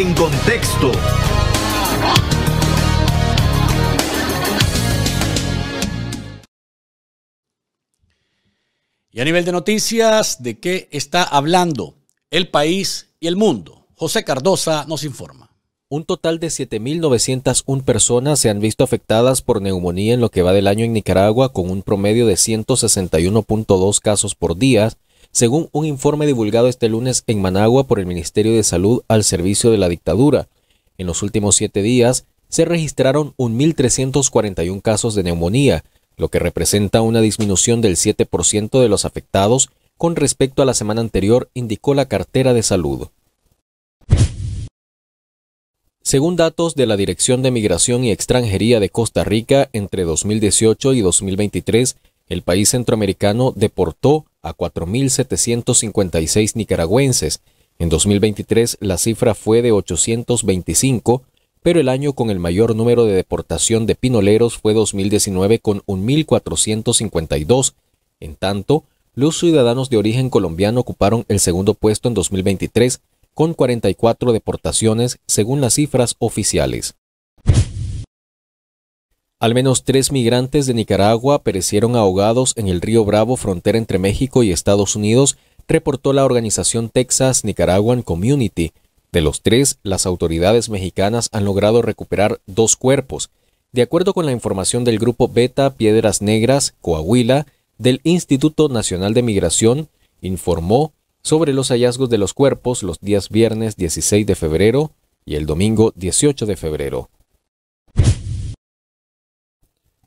En contexto. Y a nivel de noticias, ¿de qué está hablando el país y el mundo? José Cardosa nos informa. Un total de 7.901 personas se han visto afectadas por neumonía en lo que va del año en Nicaragua, con un promedio de 161.2 casos por día, según un informe divulgado este lunes en Managua por el Ministerio de Salud al servicio de la dictadura. En los últimos siete días se registraron 1.341 casos de neumonía, lo que representa una disminución del 7% de los afectados con respecto a la semana anterior, indicó la cartera de salud. Según datos de la Dirección de Migración y Extranjería de Costa Rica, entre 2018 y 2023, el país centroamericano deportó a 4.756 nicaragüenses. En 2023 la cifra fue de 825, pero el año con el mayor número de deportación de pinoleros fue 2019 con 1.452. En tanto, los ciudadanos de origen colombiano ocuparon el segundo puesto en 2023 con 44 deportaciones según las cifras oficiales. Al menos tres migrantes de Nicaragua perecieron ahogados en el río Bravo, frontera entre México y Estados Unidos, reportó la organización Texas Nicaraguan Community. De los tres, las autoridades mexicanas han logrado recuperar dos cuerpos. De acuerdo con la información del grupo Beta Piedras Negras, Coahuila, del Instituto Nacional de Migración, informó sobre los hallazgos de los cuerpos los días viernes 16 de febrero y el domingo 18 de febrero.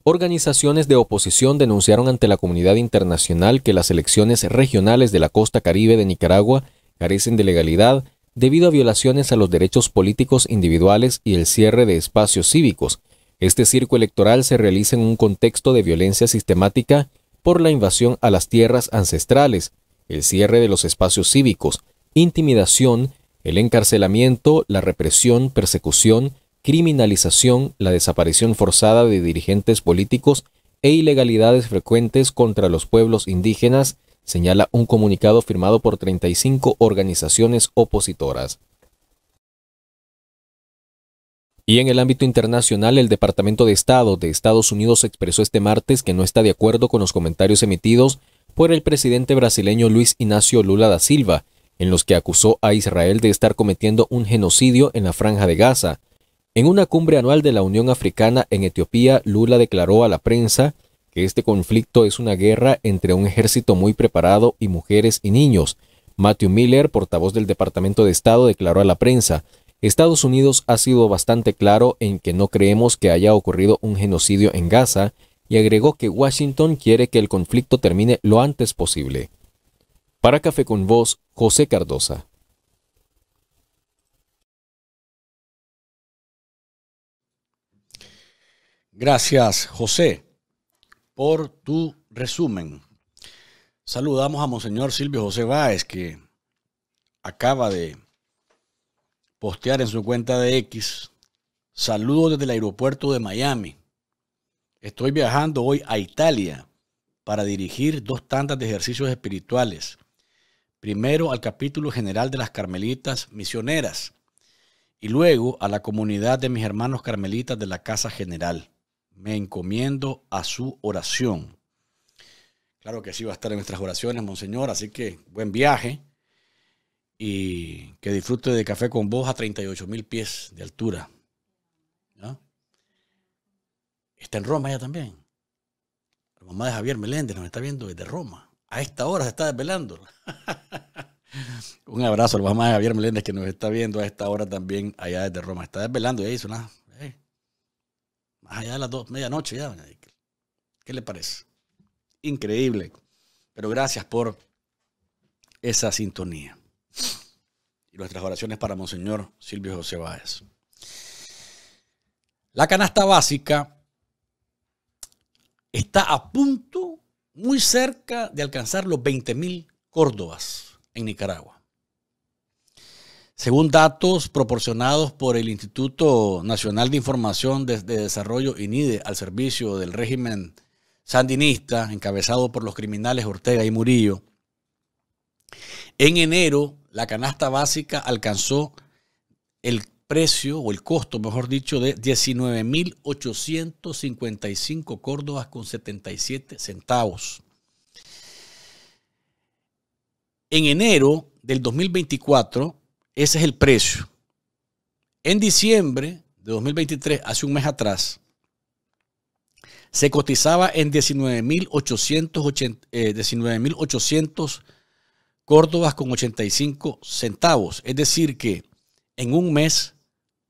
Organizaciones de oposición denunciaron ante la comunidad internacional que las elecciones regionales de la costa caribe de Nicaragua carecen de legalidad debido a violaciones a los derechos políticos individuales y el cierre de espacios cívicos. Este circo electoral se realiza en un contexto de violencia sistemática por la invasión a las tierras ancestrales, el cierre de los espacios cívicos, intimidación, el encarcelamiento, la represión, persecución, criminalización, la desaparición forzada de dirigentes políticos e ilegalidades frecuentes contra los pueblos indígenas, señala un comunicado firmado por 35 organizaciones opositoras. Y en el ámbito internacional, el Departamento de Estado de Estados Unidos expresó este martes que no está de acuerdo con los comentarios emitidos por el presidente brasileño Luis Ignacio Lula da Silva, en los que acusó a Israel de estar cometiendo un genocidio en la franja de Gaza, en una cumbre anual de la Unión Africana en Etiopía, Lula declaró a la prensa que este conflicto es una guerra entre un ejército muy preparado y mujeres y niños. Matthew Miller, portavoz del Departamento de Estado, declaró a la prensa, Estados Unidos ha sido bastante claro en que no creemos que haya ocurrido un genocidio en Gaza y agregó que Washington quiere que el conflicto termine lo antes posible. Para Café con Voz, José Cardosa. Gracias, José, por tu resumen. Saludamos a Monseñor Silvio José Báez, que acaba de postear en su cuenta de X. Saludos desde el aeropuerto de Miami. Estoy viajando hoy a Italia para dirigir dos tandas de ejercicios espirituales. Primero al capítulo general de las carmelitas misioneras y luego a la comunidad de mis hermanos carmelitas de la Casa General me encomiendo a su oración. Claro que sí va a estar en nuestras oraciones, Monseñor, así que buen viaje y que disfrute de café con vos a 38 mil pies de altura. Está en Roma ya también. La mamá de Javier Meléndez nos está viendo desde Roma. A esta hora se está desvelando. Un abrazo a la mamá de Javier Meléndez que nos está viendo a esta hora también allá desde Roma. Está desvelando y ahí hizo las allá ah, ya a las dos, medianoche ya, ¿Qué le parece? Increíble. Pero gracias por esa sintonía. Y nuestras oraciones para Monseñor Silvio José Báez. La canasta básica está a punto, muy cerca de alcanzar los 20.000 mil Córdobas en Nicaragua. Según datos proporcionados por el Instituto Nacional de Información de, Desarrollo, INIDE, al servicio del régimen sandinista, encabezado por los criminales Ortega y Murillo, en enero la canasta básica alcanzó el precio o el costo, mejor dicho, de 19.855 córdobas con 77 centavos. En enero del 2024, ese es el precio. En diciembre de 2023, hace un mes atrás, se cotizaba en 19.800 eh, córdobas con 85 centavos. Es decir, que en un mes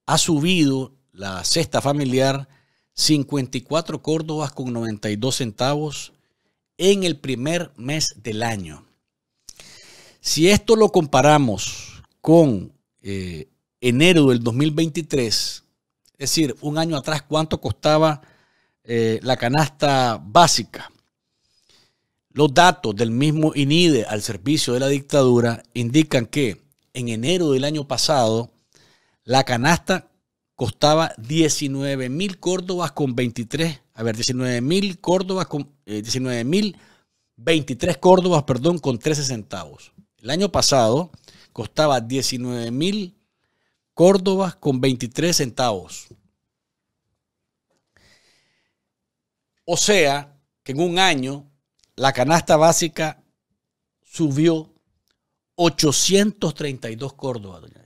ha subido la cesta familiar 54 córdobas con 92 centavos en el primer mes del año. Si esto lo comparamos con eh, enero del 2023, es decir, un año atrás, cuánto costaba eh, la canasta básica. Los datos del mismo INIDE al servicio de la dictadura indican que en enero del año pasado la canasta costaba 19 mil córdobas con 23, a ver, 19 mil córdobas con 19 eh, mil 23 córdobas, perdón, con 13 centavos. El año pasado costaba 19 mil córdobas con 23 centavos. O sea, que en un año la canasta básica subió 832 córdobas, doña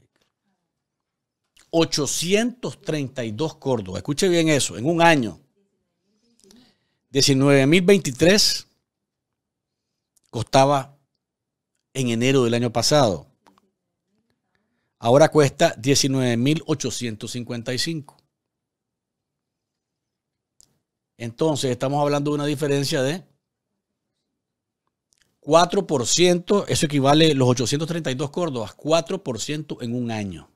832 córdobas. Escuche bien eso, en un año. 19.023 costaba en enero del año pasado ahora cuesta 19.855. Entonces, estamos hablando de una diferencia de 4%, eso equivale a los 832 Córdobas, 4% en un año.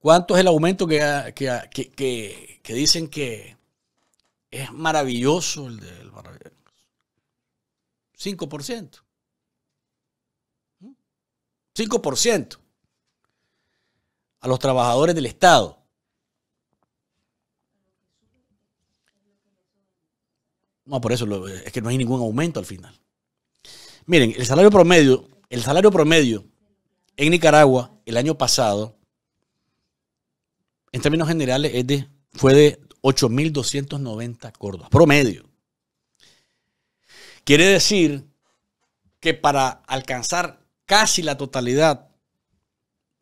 ¿Cuánto es el aumento que, que dicen que es maravilloso el del maravilloso? 5%. 5% a los trabajadores del Estado. No, por eso es que no hay ningún aumento al final. Miren, el salario promedio, el salario promedio en Nicaragua el año pasado, en términos generales, de, fue de 8.290 córdobas, promedio. Quiere decir que para alcanzar casi la totalidad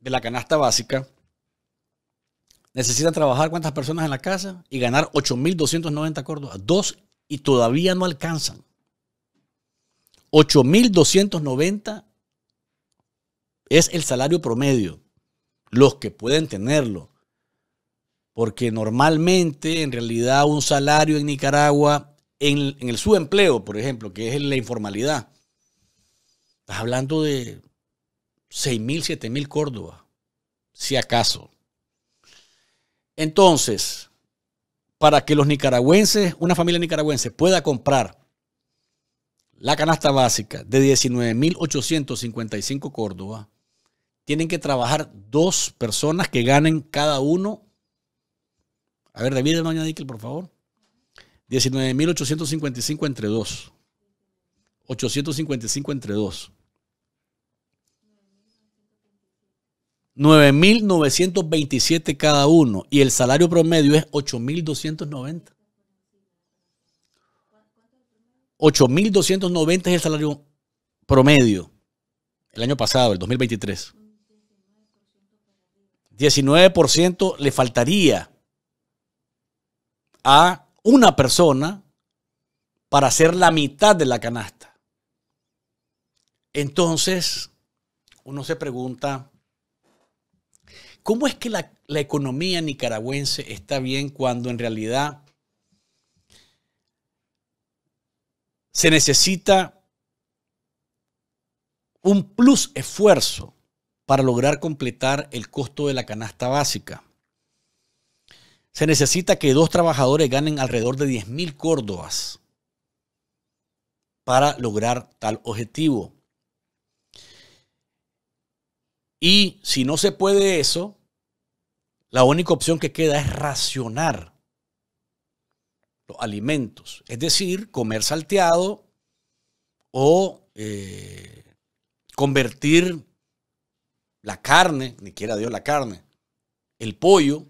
de la canasta básica, necesitan trabajar cuántas personas en la casa y ganar 8.290 Córdoba. Dos y todavía no alcanzan. 8.290 es el salario promedio. Los que pueden tenerlo. Porque normalmente, en realidad, un salario en Nicaragua, en el subempleo, por ejemplo, que es la informalidad, hablando de 6.000, 7.000 Córdoba, si acaso. Entonces, para que los nicaragüenses, una familia nicaragüense, pueda comprar la canasta básica de 19.855 Córdoba, tienen que trabajar dos personas que ganen cada uno. A ver, David, no Díquel, por favor. 19.855 entre dos. 855 entre dos. 9.927 cada uno y el salario promedio es 8.290. 8.290 es el salario promedio el año pasado, el 2023. 19% le faltaría a una persona para hacer la mitad de la canasta. Entonces, uno se pregunta, ¿Cómo es que la, economía nicaragüense está bien cuando en realidad se necesita un plus esfuerzo para lograr completar el costo de la canasta básica? Se necesita que dos trabajadores ganen alrededor de 10.000 mil córdobas para lograr tal objetivo. Y si no se puede eso, la única opción que queda es racionar los alimentos, es decir, comer salteado o eh, convertir la carne, ni quiera Dios la carne, el pollo,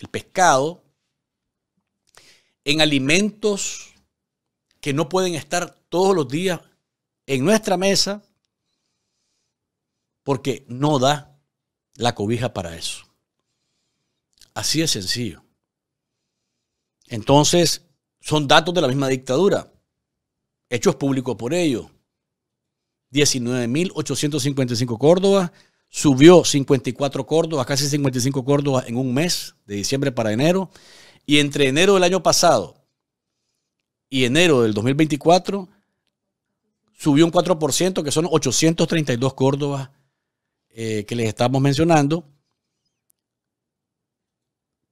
el pescado, en alimentos que no pueden estar todos los días en nuestra mesa porque no da la cobija para eso. Así de sencillo. Entonces, son datos de la misma dictadura, hechos públicos por ello. 19.855 Córdobas, subió 54 Córdobas, casi 55 Córdobas en un mes, de diciembre para enero, y entre enero del año pasado y enero del 2024, subió un 4%, que son 832 Córdobas eh, que les estamos mencionando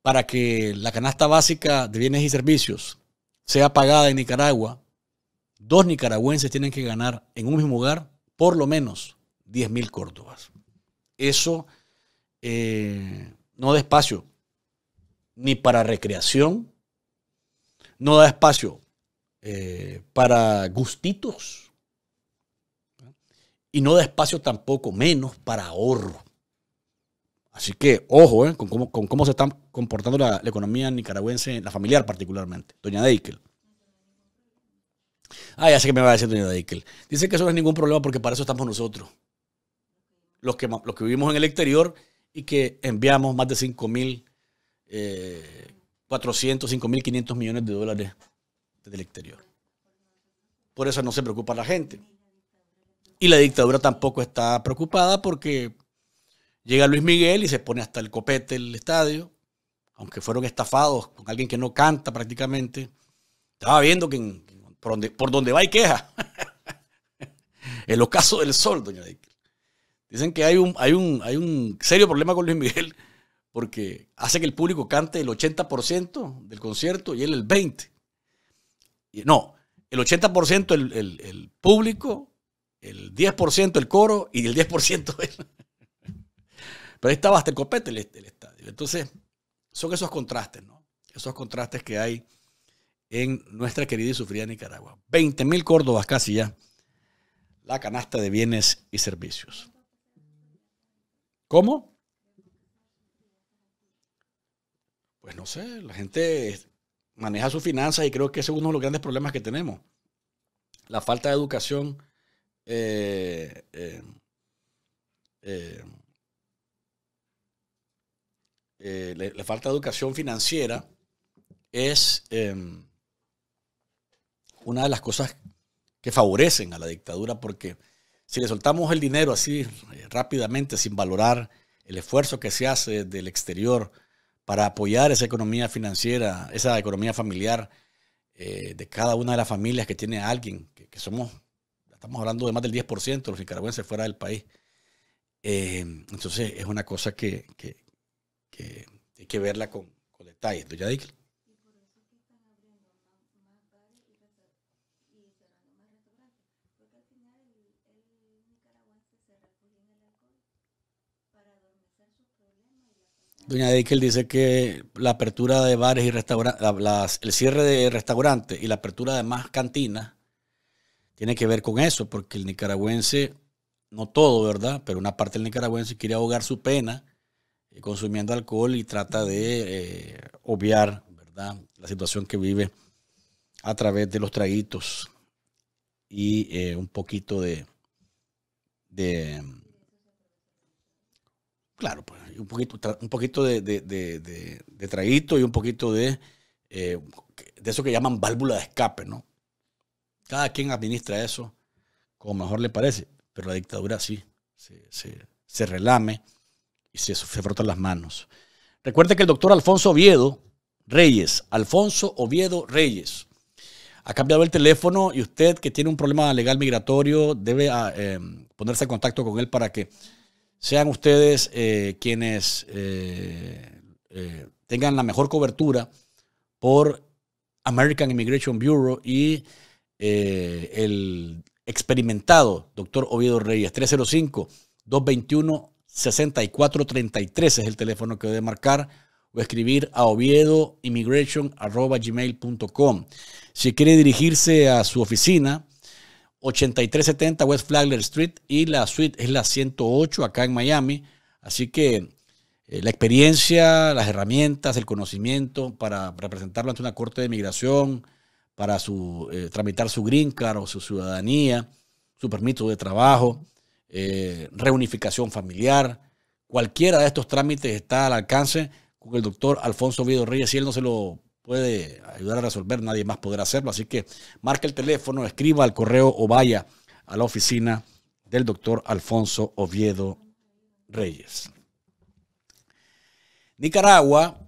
para que la canasta básica de bienes y servicios sea pagada en Nicaragua, dos nicaragüenses tienen que ganar en un mismo lugar por lo menos 10.000 mil córdobas. Eso eh, no da espacio ni para recreación, no da espacio eh, para gustitos, y no da espacio tampoco, menos para ahorro. Así que ojo eh, con, cómo, se está comportando la, economía nicaragüense, la familiar particularmente. Doña Deikel. Ah, ya sé que me va a decir Doña Deikel. Dice que eso no es ningún problema porque para eso estamos nosotros. Los que, los que vivimos en el exterior y que enviamos más de 5.400, eh, 5.500 millones de dólares desde el exterior. Por eso no se preocupa la gente. Y la dictadura tampoco está preocupada porque llega Luis Miguel y se pone hasta el copete el estadio, aunque fueron estafados con alguien que no canta prácticamente. Estaba viendo que por, donde, va y queja. el ocaso del sol, doña Dicen que hay un, hay, un, hay un serio problema con Luis Miguel porque hace que el público cante el 80% del concierto y él el 20%. No, el 80% el, el público el 10% el coro y el 10% Pero ahí estaba hasta el copete este, el, estadio. Entonces, son esos contrastes, ¿no? Esos contrastes que hay en nuestra querida y sufrida Nicaragua. 20 mil córdobas casi ya. La canasta de bienes y servicios. ¿Cómo? Pues no sé, la gente maneja sus finanzas y creo que ese es uno de los grandes problemas que tenemos. La falta de educación la falta de falta educación financiera es em, una de las cosas que favorecen a la dictadura porque si le soltamos el dinero así eh, rápidamente sin valorar el esfuerzo que se hace del exterior para apoyar esa economía financiera, esa economía familiar eh, de cada una de las familias que tiene alguien, que, somos estamos hablando de más del 10% de los nicaragüenses fuera del país. Eh, entonces es una cosa que, que, hay que verla con, con detalle. Doña ya Doña Dickel dice que la apertura de bares y restaurantes, el cierre de restaurantes y la apertura de más cantinas tiene que ver con eso, porque el nicaragüense, no todo, ¿verdad? Pero una parte del nicaragüense quiere ahogar su pena eh, consumiendo alcohol y trata de eh, obviar, ¿verdad? La situación que vive a través de los traguitos y eh, un poquito de, de claro, pues, un poquito, un poquito de, traguito y un poquito de, de eso que llaman válvula de escape, ¿no? Cada quien administra eso como mejor le parece, pero la dictadura sí, se, relame y se, se frota las manos. Recuerde que el doctor Alfonso Oviedo Reyes, Alfonso Oviedo Reyes, ha cambiado el teléfono y usted que tiene un problema legal migratorio debe ah, em, ponerse en contacto con él para que sean ustedes eh, quienes eh, eh, tengan la mejor cobertura por American Immigration Bureau y eh, el experimentado doctor Oviedo Reyes, 305-221-6433 es el teléfono que debe marcar o escribir a oviedoimmigration.gmail.com. Si quiere dirigirse a su oficina, 8370 West Flagler Street y la suite es la 108 acá en Miami. Así que eh, la experiencia, las herramientas, el conocimiento para representarlo ante una corte de migración, para su, eh, tramitar su green card o su ciudadanía, su permiso de trabajo, eh, reunificación familiar. Cualquiera de estos trámites está al alcance con el doctor Alfonso Oviedo Reyes. Si él no se lo puede ayudar a resolver, nadie más podrá hacerlo. Así que marque el teléfono, escriba al correo o vaya a la oficina del doctor Alfonso Oviedo Reyes. Nicaragua,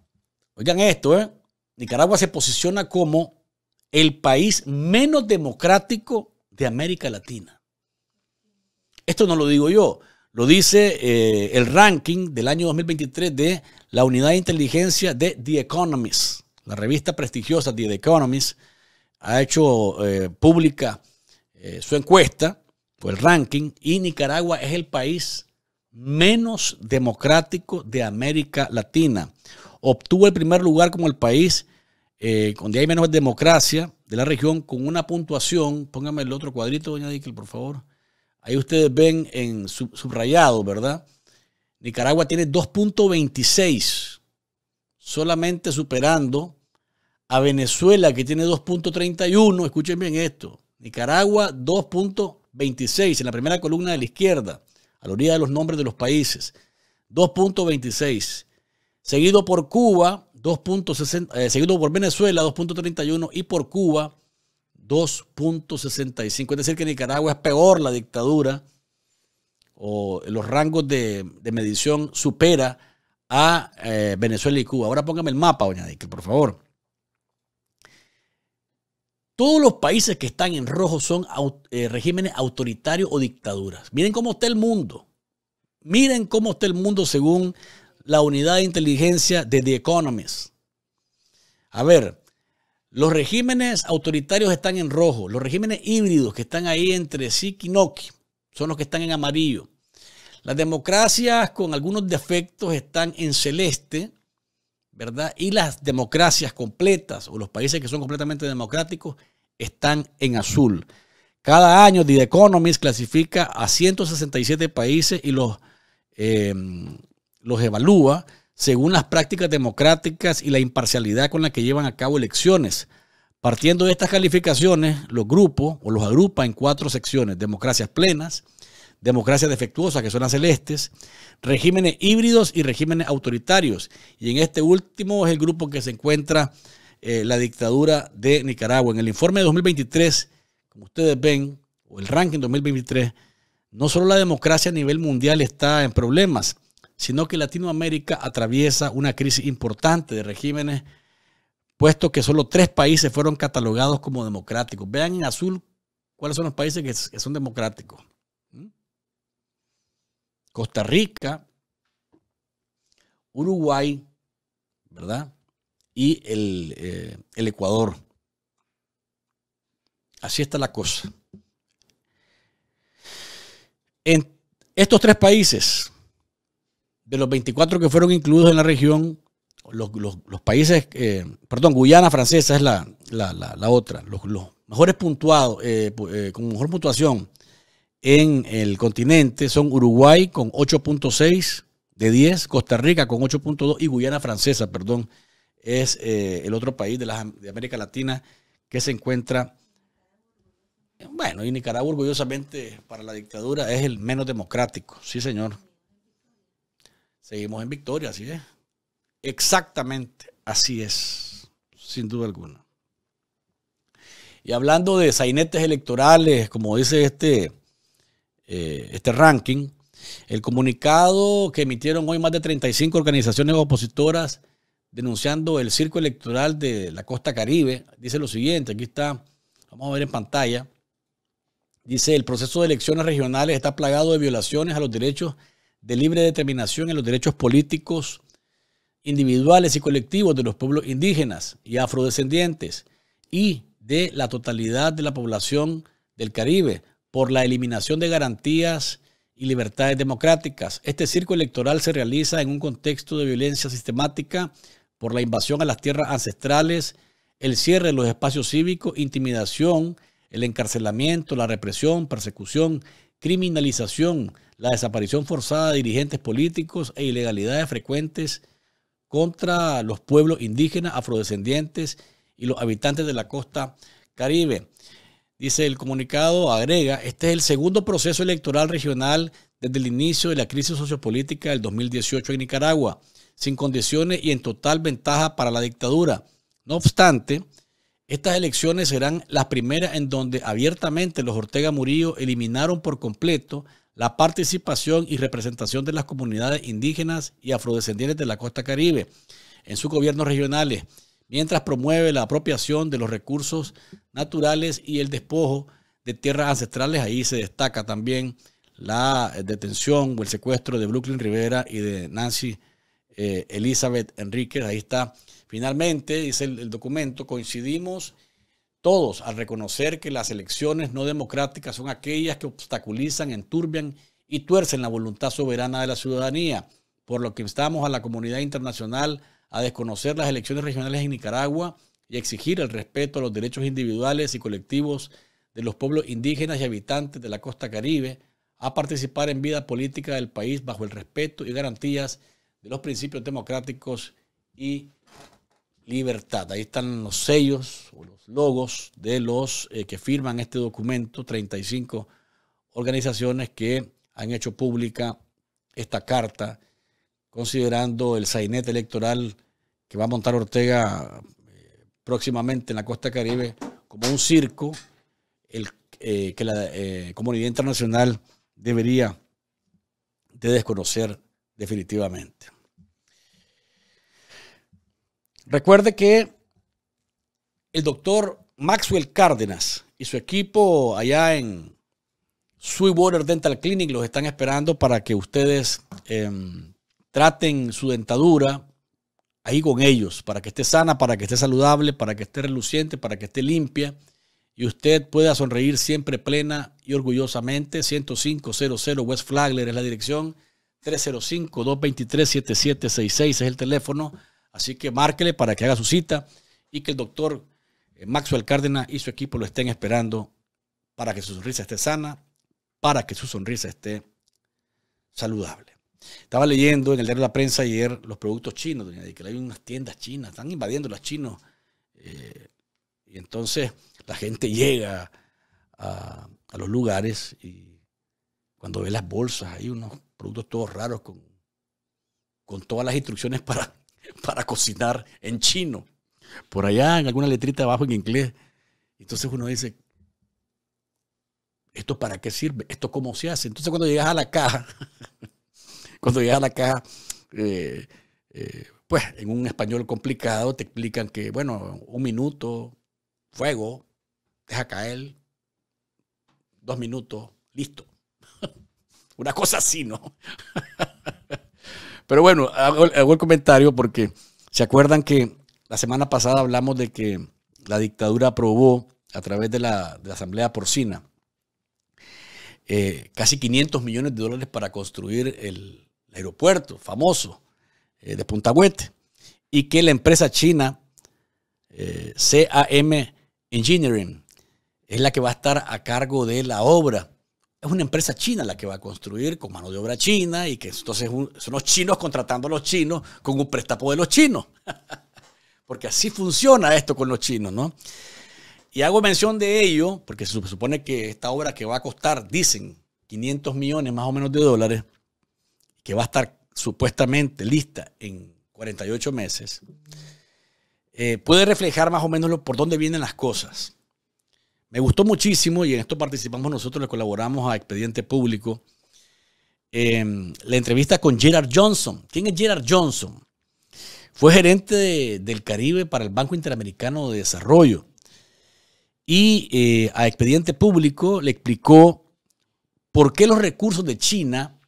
oigan esto, ¿eh? Nicaragua se posiciona como el país menos democrático de América Latina. Esto no lo digo yo, lo dice eh, el ranking del año 2023 de la unidad de inteligencia de The Economist. La revista prestigiosa The Economist ha hecho eh, pública eh, su encuesta, fue el ranking, y Nicaragua es el país menos democrático de América Latina. Obtuvo el primer lugar como el país con eh, donde hay menos democracia de la región, con una puntuación, póngame el otro cuadrito, doña Díquel, por favor. Ahí ustedes ven en subrayado, ¿verdad? Nicaragua tiene 2.26, solamente superando a Venezuela, que tiene 2.31. Escuchen bien esto. Nicaragua 2.26, en la primera columna de la izquierda, a la orilla de los nombres de los países. 2.26. Seguido por Cuba, 2.60, eh, seguido por Venezuela, 2.31 y por Cuba, 2.65. Es decir, que Nicaragua es peor la dictadura o los rangos de, medición supera a eh, Venezuela y Cuba. Ahora póngame el mapa, doña Dick, por favor. Todos los países que están en rojo son eh, regímenes autoritarios o dictaduras. Miren cómo está el mundo. Miren cómo está el mundo según la unidad de inteligencia de The Economist. A ver, los regímenes autoritarios están en rojo, los regímenes híbridos que están ahí entre sí y noki son los que están en amarillo. Las democracias con algunos defectos están en celeste, ¿verdad? Y las democracias completas o los países que son completamente democráticos están en azul. Cada año The Economist clasifica a 167 países y los eh, los evalúa según las prácticas democráticas y la imparcialidad con la que llevan a cabo elecciones. Partiendo de estas calificaciones, los grupos o los agrupa en cuatro secciones, democracias plenas, democracias defectuosas, que son las celestes, regímenes híbridos y regímenes autoritarios. Y en este último es el grupo que se encuentra eh, la dictadura de Nicaragua. En el informe de 2023, como ustedes ven, o el ranking 2023, no solo la democracia a nivel mundial está en problemas, sino que Latinoamérica atraviesa una crisis importante de regímenes, puesto que solo tres países fueron catalogados como democráticos. Vean en azul cuáles son los países que, son democráticos. ¿Mm? Costa Rica, Uruguay, ¿verdad? Y eh, el Ecuador. Así está la cosa. En estos tres países de los 24 que fueron incluidos en la región, los, países, eh, perdón, Guyana francesa es la, otra, los, mejores puntuados, eh, eh, con mejor puntuación en el continente son Uruguay con 8.6 de 10, Costa Rica con 8.2 y Guyana francesa, perdón, es el otro país de, la, de América Latina que se encuentra bueno, y Nicaragua orgullosamente para la dictadura es el menos democrático, sí señor. Seguimos en victoria, así es. Exactamente, así es, sin duda alguna. Y hablando de sainetes electorales, como dice este, eh, este ranking, el comunicado que emitieron hoy más de 35 organizaciones opositoras denunciando el circo electoral de la costa caribe, dice lo siguiente, aquí está, vamos a ver en pantalla, dice el proceso de elecciones regionales está plagado de violaciones a los derechos de libre determinación en los derechos políticos individuales y colectivos de los pueblos indígenas y afrodescendientes y de la totalidad de la población del Caribe por la eliminación de garantías y libertades democráticas. Este circo electoral se realiza en un contexto de violencia sistemática por la invasión a las tierras ancestrales, el cierre de los espacios cívicos, intimidación, el encarcelamiento, la represión, persecución, criminalización, la desaparición forzada de dirigentes políticos e ilegalidades frecuentes contra los pueblos indígenas, afrodescendientes y los habitantes de la costa caribe. Dice el comunicado, agrega, este es el segundo proceso electoral regional desde el inicio de la crisis sociopolítica del 2018 en Nicaragua, sin condiciones y en total ventaja para la dictadura. No obstante, estas elecciones serán las primeras en donde abiertamente los Ortega Murillo eliminaron por completo la participación y representación de las comunidades indígenas y afrodescendientes de la costa caribe en sus gobiernos regionales, mientras promueve la apropiación de los recursos naturales y el despojo de tierras ancestrales. Ahí se destaca también la detención o el secuestro de Brooklyn Rivera y de Nancy eh, Elizabeth Enriquez. Ahí está. Finalmente, dice el documento, coincidimos todos, al reconocer que las elecciones no democráticas son aquellas que obstaculizan, enturbian y tuercen la voluntad soberana de la ciudadanía, por lo que instamos a la comunidad internacional a desconocer las elecciones regionales en Nicaragua y exigir el respeto a los derechos individuales y colectivos de los pueblos indígenas y habitantes de la costa caribe, a participar en vida política del país bajo el respeto y garantías de los principios democráticos y libertad. Ahí están los sellos o los logos de los eh, que firman este documento, 35 organizaciones que han hecho pública esta carta, considerando el sainete electoral que va a montar Ortega eh, próximamente en la costa caribe como un circo el, eh, que la comunidad internacional debería de desconocer definitivamente. Recuerde que el doctor Maxwell Cárdenas y su equipo allá en Sweetwater Dental Clinic los están esperando para que ustedes em, traten su dentadura ahí con ellos, para que esté sana, para que esté saludable, para que esté reluciente, para que esté limpia y usted pueda sonreír siempre plena y orgullosamente. 10500 West Flagler es la dirección. 305-223-7766 es el teléfono. Así que márquele para que haga su cita y que el doctor eh, Maxwell Cárdenas y su equipo lo estén esperando para que su sonrisa esté sana, para que su sonrisa esté saludable. Estaba leyendo en el diario de la prensa ayer los productos chinos, doña que hay unas tiendas chinas, están invadiendo los chinos. Eh, y entonces la gente llega a, los lugares y cuando ve las bolsas hay unos productos todos raros con, con todas las instrucciones para para cocinar en chino. Por allá, en alguna letrita abajo en inglés. Entonces uno dice, ¿esto para qué sirve? ¿Esto cómo se hace? Entonces cuando llegas a la caja, cuando llegas a la caja, eh, eh, pues en un español complicado te explican que, bueno, un minuto, fuego, deja caer, dos minutos, listo. Una cosa así, ¿no? Pero bueno, hago, el comentario porque se acuerdan que la semana pasada hablamos de que la dictadura aprobó a través de la, Asamblea Porcina eh, casi 500 millones de dólares para construir el, aeropuerto famoso eh, de Punta Huete y que la empresa china eh, CAM Engineering es la que va a estar a cargo de la obra es una empresa china la que va a construir con mano de obra china y que entonces son los chinos contratando a los chinos con un préstamo de los chinos. porque así funciona esto con los chinos, ¿no? Y hago mención de ello porque se supone que esta obra que va a costar, dicen, 500 millones más o menos de dólares, que va a estar supuestamente lista en 48 meses, eh, puede reflejar más o menos por dónde vienen las cosas. Me gustó muchísimo y en esto participamos nosotros, le colaboramos a Expediente Público. Em, la entrevista con Gerard Johnson. ¿Quién es Gerard Johnson? Fue gerente del Caribe para el Banco Interamericano de Desarrollo. Y eh, a Expediente Público le explicó por qué los recursos de China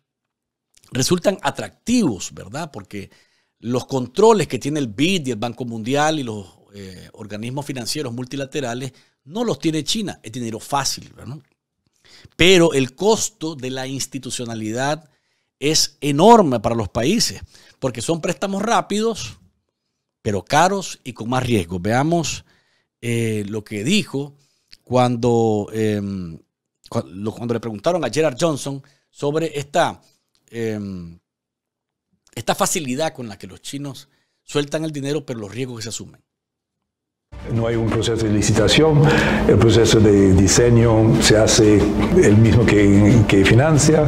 resultan atractivos, ¿verdad? Porque los controles que tiene el BID y el Banco Mundial y los eh, organismos financieros multilaterales no los tiene China, es dinero fácil, ¿verdad? Pero el costo de la institucionalidad es enorme para los países, porque son préstamos rápidos, pero caros y con más riesgo. Veamos eh, lo que dijo cuando, em, cuando le preguntaron a Gerard Johnson sobre esta, em, esta facilidad con la que los chinos sueltan el dinero, pero los riesgos que se asumen. No hay un proceso de licitación, el proceso de diseño se hace el mismo que, financia,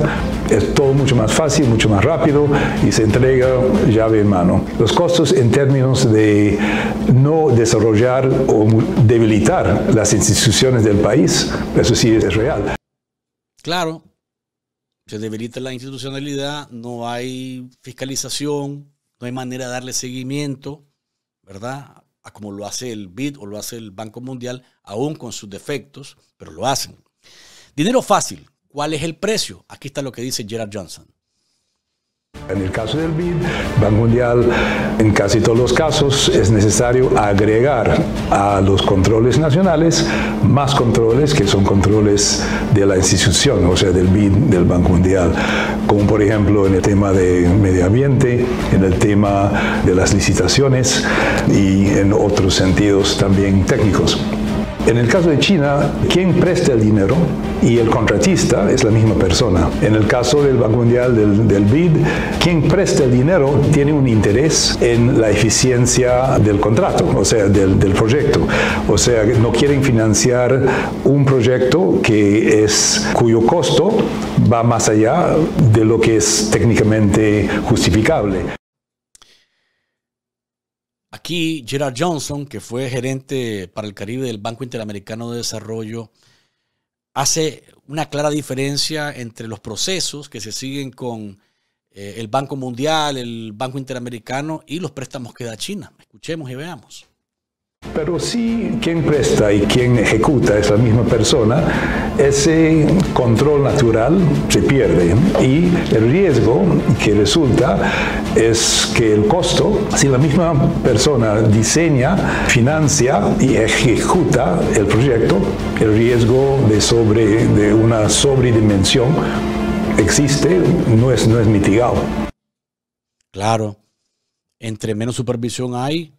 es todo mucho más fácil, mucho más rápido y se entrega llave en mano. Los costos en términos de no desarrollar o debilitar las instituciones del país, eso sí es real. Claro, se debilita la institucionalidad, no hay fiscalización, no hay manera de darle seguimiento, ¿verdad? como lo hace el BID o lo hace el Banco Mundial, aún con sus defectos, pero lo hacen. Dinero fácil. ¿Cuál es el precio? Aquí está lo que dice Gerard Johnson. En el caso del BID, Banco Mundial, en casi todos los casos es necesario agregar a los controles nacionales más controles que son controles de la institución, o sea, del BID, del Banco Mundial, como por ejemplo en el tema de medio ambiente, en el tema de las licitaciones y en otros sentidos también técnicos. En el caso de China, quien presta el dinero y el contratista es la misma persona. En el caso del Banco Mundial del, BID, quien presta el dinero tiene un interés en la eficiencia del contrato, o sea, del, proyecto. O sea, no quieren financiar un proyecto que cuyo costo va más allá de lo que es técnicamente justificable. Aquí Gerard Johnson, que fue gerente para el Caribe del Banco Interamericano de Desarrollo, hace una clara diferencia entre los procesos que se siguen con eh, el Banco Mundial, el Banco Interamericano y los préstamos que da China. Escuchemos y veamos. Pero si quien presta y quien ejecuta es la misma persona, ese control natural se pierde y el riesgo que resulta es que el costo, si la misma persona diseña, financia y ejecuta el proyecto, el riesgo de, sobre, de una sobredimensión existe, no es, no es mitigado. Claro, entre menos supervisión hay,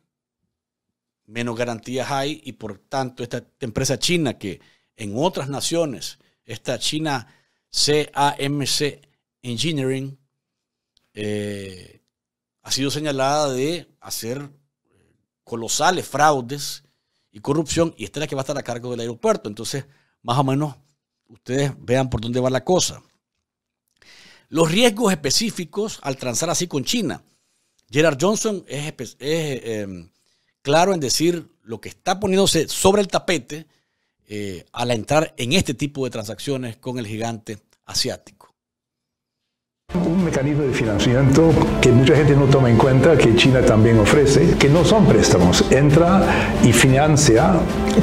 menos garantías hay y por tanto esta empresa china que en otras naciones, esta China CAMC Engineering, eh, ha sido señalada de hacer eh, colosales fraudes y corrupción y esta es la que va a estar a cargo del aeropuerto. Entonces, más o menos, ustedes vean por dónde va la cosa. Los riesgos específicos al transar así con China. Gerard Johnson es, em, claro en decir lo que está poniéndose sobre el tapete eh, al entrar en este tipo de transacciones con el gigante asiático. Un mecanismo de financiamiento que mucha gente no toma en cuenta, que China también ofrece, que no son préstamos, entra y financia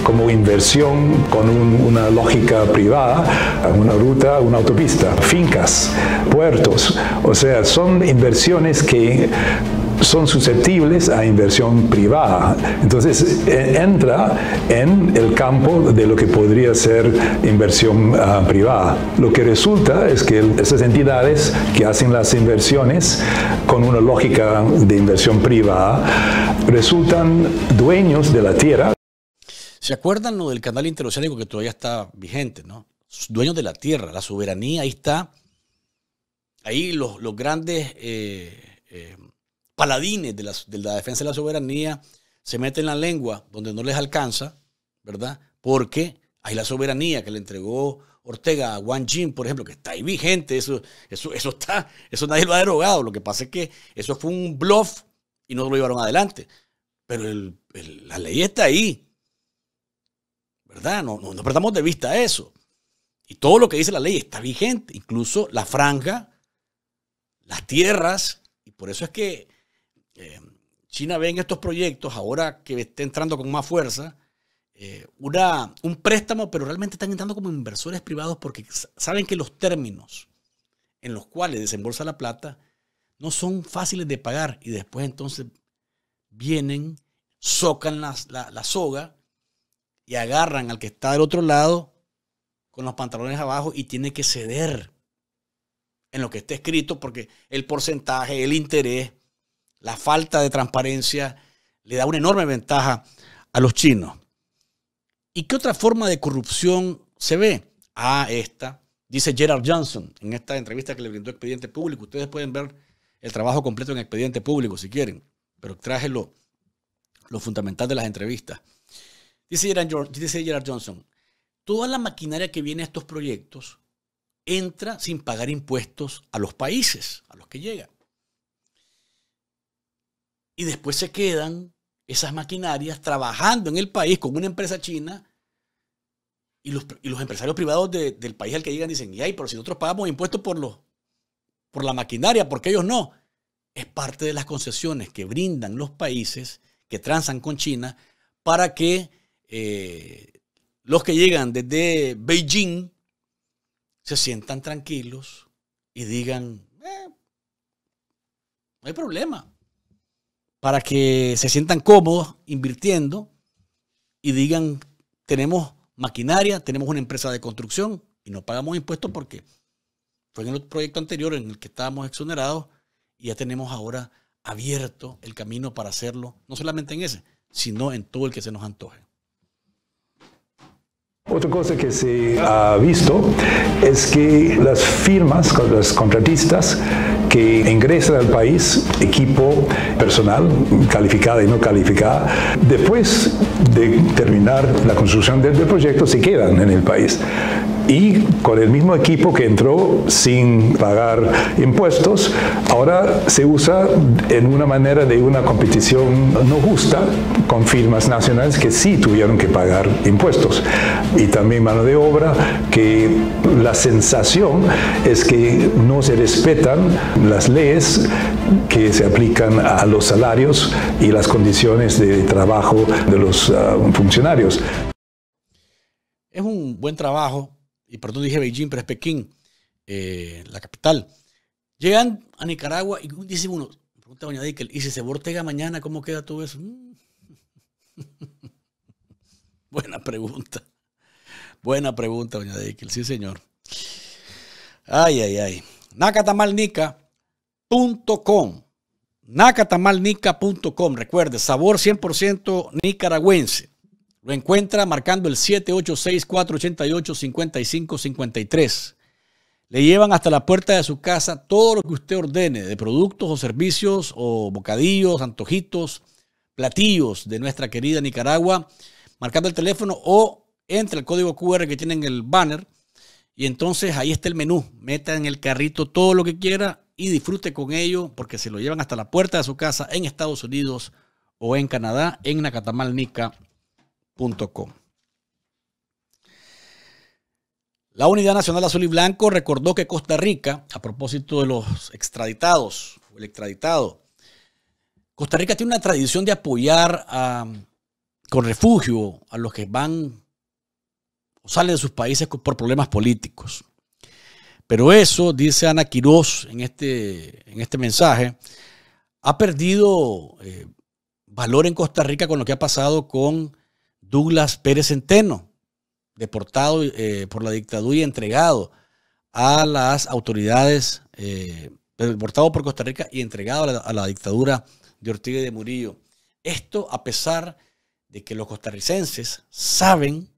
como inversión con una lógica privada, una ruta, una autopista, fincas, puertos, o sea, son inversiones que son susceptibles a inversión privada. Entonces e, entra en el campo de lo que podría ser inversión ah, privada. Lo que resulta es que esas entidades que hacen las inversiones con una lógica de inversión privada resultan dueños de la tierra. ¿Se acuerdan lo del canal interoceánico que todavía está vigente, no? Dueños de la tierra, la soberanía, ahí está. Ahí los, grandes eh, eh, paladines de la, defensa de la soberanía se meten la lengua donde no les alcanza, ¿verdad? Porque hay la soberanía que le entregó Ortega a Wang Jin, por ejemplo, que está ahí vigente, eso, eso, eso está, eso nadie lo ha derogado. Lo que pasa es que eso fue un bluff y no lo llevaron adelante. Pero la ley está ahí. ¿Verdad? No, no, no perdamos de vista eso. Y todo lo que dice la ley está vigente, incluso la franja, las tierras, y por eso es que eh, China ve en estos proyectos, ahora que está entrando con más fuerza, eh, una, un préstamo, pero realmente están entrando como inversores privados porque saben que los términos en los cuales desembolsa la plata no son fáciles de pagar y después entonces vienen, socan la, la soga y agarran al que está del otro lado con los pantalones abajo y tiene que ceder en lo que está escrito porque el porcentaje, el interés, la falta de transparencia le da una enorme ventaja a los chinos. ¿Y qué otra forma de corrupción se ve? Ah, esta, dice Gerard Johnson en esta entrevista que le brindó Expediente Público. Ustedes pueden ver el trabajo completo en Expediente Público si quieren, pero traje lo, fundamental de las entrevistas. Dice Gerard, dice Gerard Johnson, toda la maquinaria que viene a estos proyectos entra sin pagar impuestos a los países a los que llega y después se quedan esas maquinarias trabajando en el país con una empresa china y los, empresarios privados del país al que llegan dicen, y ay, pero si nosotros pagamos impuestos por, los, por la maquinaria, ¿por qué ellos no? Es parte de las concesiones que brindan los países que transan con China para que eh, los que llegan desde Beijing se sientan tranquilos y digan, eh, no hay problema, para que se sientan cómodos invirtiendo y digan, tenemos maquinaria, tenemos una empresa de construcción y no pagamos impuestos porque fue en el proyecto anterior en el que estábamos exonerados y ya tenemos ahora abierto el camino para hacerlo, no solamente en ese, sino en todo el que se nos antoje. Otra cosa que se ha visto es que las firmas, los contratistas que ingresan al país, equipo personal, calificada y no calificada, después de terminar la construcción del proyecto se quedan en el país y con el mismo equipo que entró sin pagar impuestos, ahora se usa en una manera de una competición no justa con firmas nacionales que sí tuvieron que pagar impuestos y también mano de obra que la sensación es que no se respetan las leyes que se aplican a los salarios y las condiciones de trabajo de los ah, funcionarios. Es un buen trabajo y perdón, dije Beijing, pero es Pekín, eh, la capital. Llegan a Nicaragua y dice uno, pregunta doña Díquel, ¿y si se bortega mañana, cómo queda todo eso? Mm. Buena pregunta. Buena pregunta, doña Díquel, sí señor. Ay, ay, ay. Nacatamalnica.com. Nacatamalnica.com. Recuerde, sabor 100% nicaragüense. Lo encuentra marcando el 786-488-5553. Le llevan hasta la puerta de su casa todo lo que usted ordene de productos o servicios o bocadillos, antojitos, platillos de nuestra querida Nicaragua, marcando el teléfono o entre el código QR que tiene en el banner y entonces ahí está el menú. Meta en el carrito todo lo que quiera y disfrute con ello porque se lo llevan hasta la puerta de su casa en Estados Unidos o en Canadá, en Nacatamal, Nica, la Unidad Nacional Azul y Blanco recordó que Costa Rica, a propósito de los extraditados, el extraditado, Costa Rica tiene una tradición de apoyar con refugio a los que van o salen de sus países por problemas políticos. Pero eso, dice Ana Quiroz en este, en este mensaje, ha perdido eh, valor en Costa Rica con lo que ha pasado con Douglas Pérez Centeno, deportado eh, por la dictadura y entregado a las autoridades, eh, deportado por Costa Rica y entregado a la, dictadura de Ortega de Murillo. Esto a pesar de que los costarricenses saben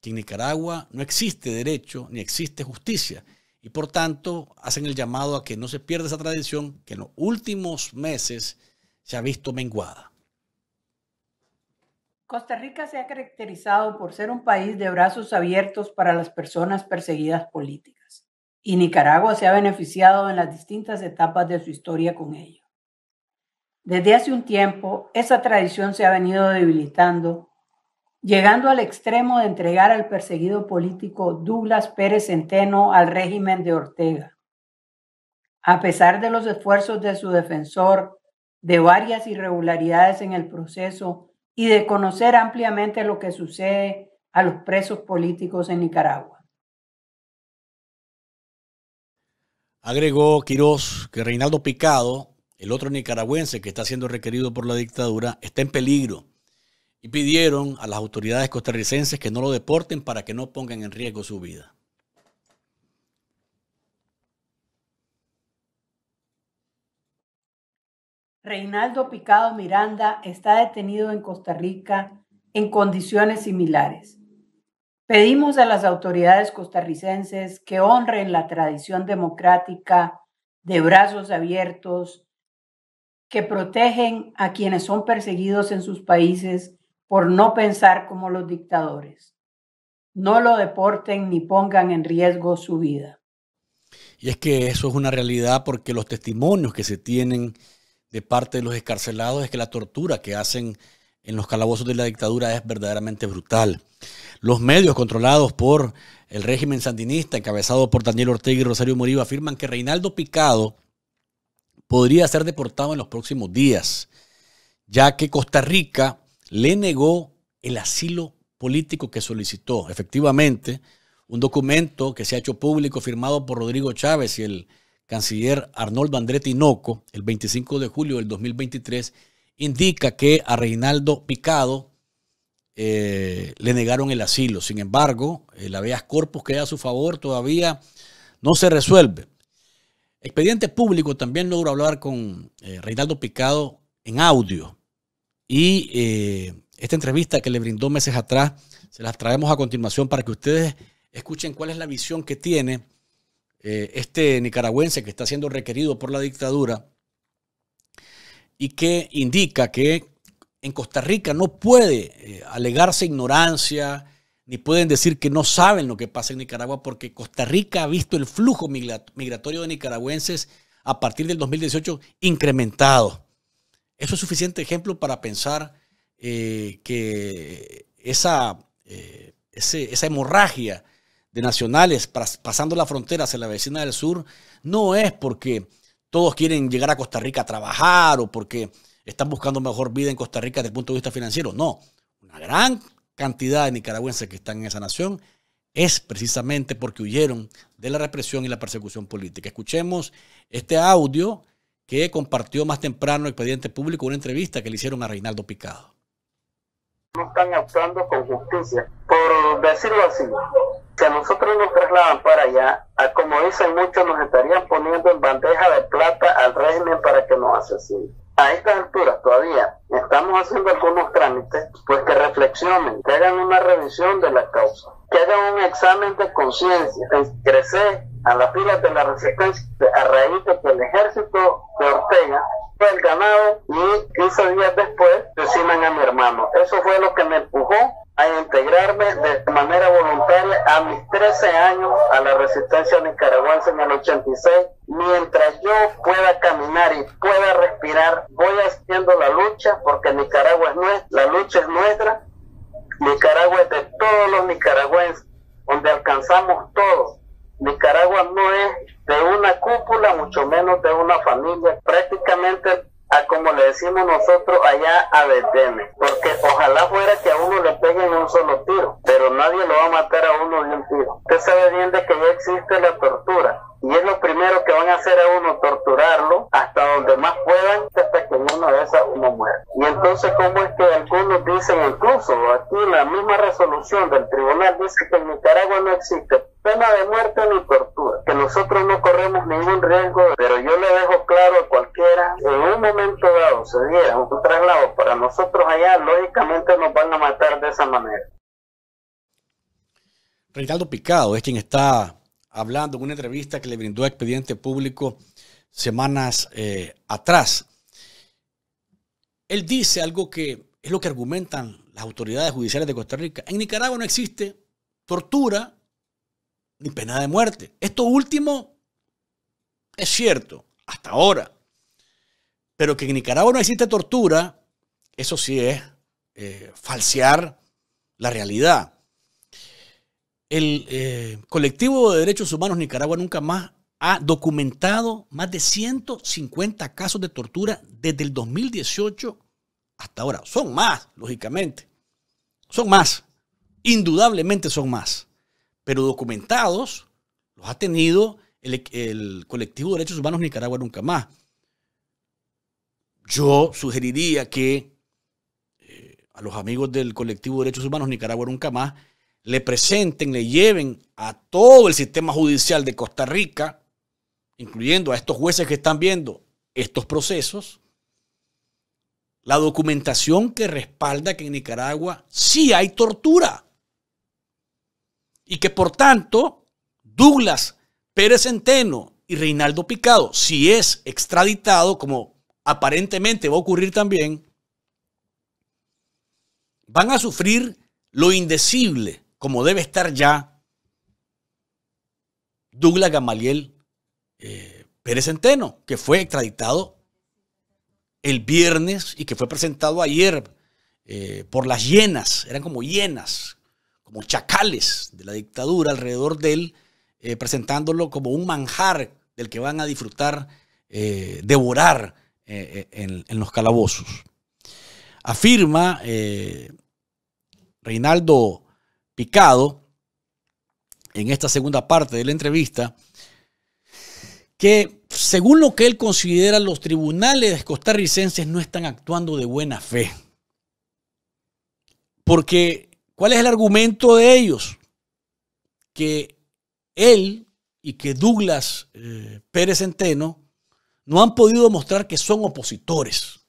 que en Nicaragua no existe derecho ni existe justicia. Y por tanto, hacen el llamado a que no se pierda esa tradición que en los últimos meses se ha visto menguada. Costa Rica se ha caracterizado por ser un país de brazos abiertos para las personas perseguidas políticas, y Nicaragua se ha beneficiado en las distintas etapas de su historia con ello. Desde hace un tiempo, esa tradición se ha venido debilitando, llegando al extremo de entregar al perseguido político Douglas Pérez Centeno al régimen de Ortega. A pesar de los esfuerzos de su defensor, de varias irregularidades en el proceso y de conocer ampliamente lo que sucede a los presos políticos en Nicaragua. Agregó Quirós que Reinaldo Picado, el otro nicaragüense que está siendo requerido por la dictadura, está en peligro y pidieron a las autoridades costarricenses que no lo deporten para que no pongan en riesgo su vida. Reinaldo Picado Miranda está detenido en Costa Rica en condiciones similares. Pedimos a las autoridades costarricenses que honren la tradición democrática de brazos abiertos, que protegen a quienes son perseguidos en sus países por no pensar como los dictadores. No lo deporten ni pongan en riesgo su vida. Y es que eso es una realidad porque los testimonios que se tienen de parte de los escarcelados es que la tortura que hacen en los calabozos de la dictadura es verdaderamente brutal. Los medios controlados por el régimen sandinista, encabezado por Daniel Ortega y Rosario Murillo, afirman que Reinaldo Picado podría ser deportado en los próximos días, ya que Costa Rica le negó el asilo político que solicitó. Efectivamente, un documento que se ha hecho público, firmado por Rodrigo Chávez y el canciller Arnoldo André Noco, el 25 de julio del 2023, indica que a Reinaldo Picado eh, le negaron el asilo. Sin embargo, el habeas corpus que a su favor todavía no se resuelve. Expediente público también logró hablar con eh, Reinaldo Picado en audio. Y eh, esta entrevista que le brindó meses atrás, se las traemos a continuación para que ustedes escuchen cuál es la visión que tiene eh, este nicaragüense que está siendo requerido por la dictadura y que indica que en Costa Rica no puede eh, alegarse ignorancia, ni pueden decir que no saben lo que pasa en Nicaragua, porque Costa Rica ha visto el flujo migratorio de nicaragüenses a partir del 2018 incrementado. Eso es suficiente ejemplo para pensar eh, que esa, esa hemorragia de nacionales pasando la frontera hacia la vecina del sur no es porque todos quieren llegar a Costa Rica a trabajar o porque están buscando mejor vida en Costa Rica desde el punto de vista financiero. No, una gran cantidad de nicaragüenses que están en esa nación es precisamente porque huyeron de la represión y la persecución política. Escuchemos este audio que compartió más temprano el expediente público una entrevista que le hicieron a Reinaldo Picado. No están actuando con justicia, por decirlo así si nosotros nos trasladan para allá, a como dicen muchos, nos estarían poniendo en bandeja de plata al régimen para que nos asesinen. A estas alturas todavía estamos haciendo algunos trámites, pues que reflexionen, que hagan una revisión de la causa, que hagan un examen de conciencia, crecer a las filas de la resistencia a raíz de que el ejército de Ortega fue el ganado y 15 días después asesinan a mi hermano. Eso fue lo que me empujó a integrarme de manera voluntaria a mis 13 años a la resistencia nicaragüense en el 86. Mientras yo pueda caminar y pueda respirar, voy haciendo la lucha porque Nicaragua es nuestra, la lucha es nuestra, Nicaragua es de todos los nicaragüenses, donde alcanzamos todos Nicaragua no es de una cúpula, mucho menos de una familia, prácticamente a como le decimos nosotros allá a detener, porque ojalá fuera que a uno le peguen un solo tiro, pero nadie lo va a matar a uno de un tiro. Usted sabe bien de que ya existe la tortura, y es lo primero que van a hacer a uno, torturarlo hasta donde más puedan, hasta que en una de esas uno muera. Y entonces, ¿cómo es que algunos dicen, incluso aquí la misma resolución del tribunal dice que en Nicaragua no existe pena de muerte ni tortura, que nosotros no corremos ningún riesgo, pero yo le dejo claro a cualquiera, en un momento dado se diera un traslado para nosotros allá, lógicamente nos van a matar de esa manera. Reinaldo Picado es quien está hablando en una entrevista que le brindó a Expediente Público semanas eh, atrás. Él dice algo que es lo que argumentan las autoridades judiciales de Costa Rica. En Nicaragua no existe tortura ni pena de muerte. Esto último es cierto, hasta ahora. Pero que en Nicaragua no existe tortura, eso sí es eh, falsear la realidad. El eh, colectivo de derechos humanos Nicaragua nunca más ha documentado más de 150 casos de tortura desde el 2018 hasta ahora. Son más, lógicamente. Son más. Indudablemente son más pero documentados los ha tenido el, colectivo de derechos humanos Nicaragua nunca más. Yo sugeriría que eh, a los amigos del colectivo de derechos humanos Nicaragua nunca más le presenten, le lleven a todo el sistema judicial de Costa Rica, incluyendo a estos jueces que están viendo estos procesos, la documentación que respalda que en Nicaragua sí hay tortura y que por tanto Douglas Pérez Centeno y Reinaldo Picado, si es extraditado, como aparentemente va a ocurrir también, van a sufrir lo indecible, como debe estar ya Douglas Gamaliel eh, Pérez Centeno, que fue extraditado el viernes y que fue presentado ayer eh, por las hienas, eran como hienas, como chacales de la dictadura alrededor de él, eh, presentándolo como un manjar del que van a disfrutar, eh, devorar eh, en, en, los calabozos. Afirma Reinaldo Picado en esta segunda parte de la entrevista que según lo que él considera los tribunales costarricenses no están actuando de buena fe. Porque ¿Cuál es el argumento de ellos? Que él y que Douglas eh, Pérez Centeno no han podido mostrar que son opositores.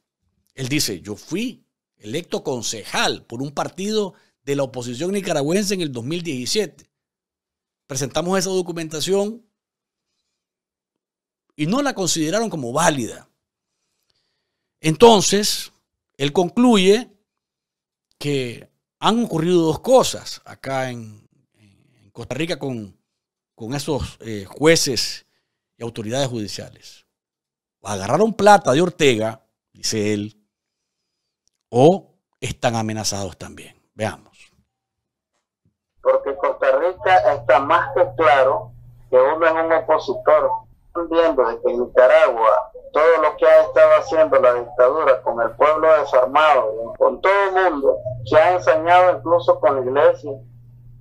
Él dice, yo fui electo concejal por un partido de la oposición nicaragüense en el 2017. Presentamos esa documentación y no la consideraron como válida. Entonces, él concluye que han ocurrido dos cosas acá en, Costa Rica con, con esos eh, jueces y autoridades judiciales. agarraron plata de Ortega, dice él, o están amenazados también. Veamos. Porque Costa Rica está más que claro que uno es un opositor. Viendo desde Nicaragua todo lo que ha estado haciendo la dictadura con el pueblo desarmado, con todo el mundo, se ha enseñado incluso con la iglesia,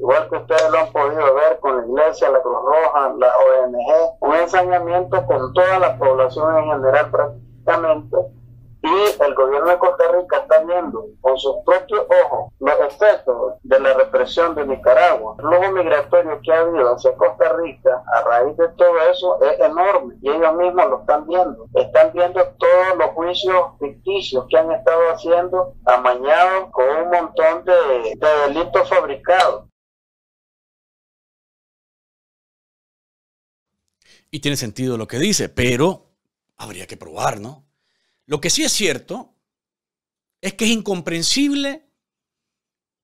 igual que ustedes lo han podido ver con la iglesia, la Cruz Roja, la ONG, un ensañamiento con toda la población en general prácticamente y el gobierno de Costa Rica está viendo con sus propios ojos los efectos de la represión de Nicaragua. El flujo migratorio que ha habido hacia Costa Rica a raíz de todo eso es enorme y ellos mismos lo están viendo. Están viendo todos los juicios ficticios que han estado haciendo amañados con un montón de, de delitos fabricados. Y tiene sentido lo que dice, pero habría que probar, ¿no? Lo que sí es cierto es que es incomprensible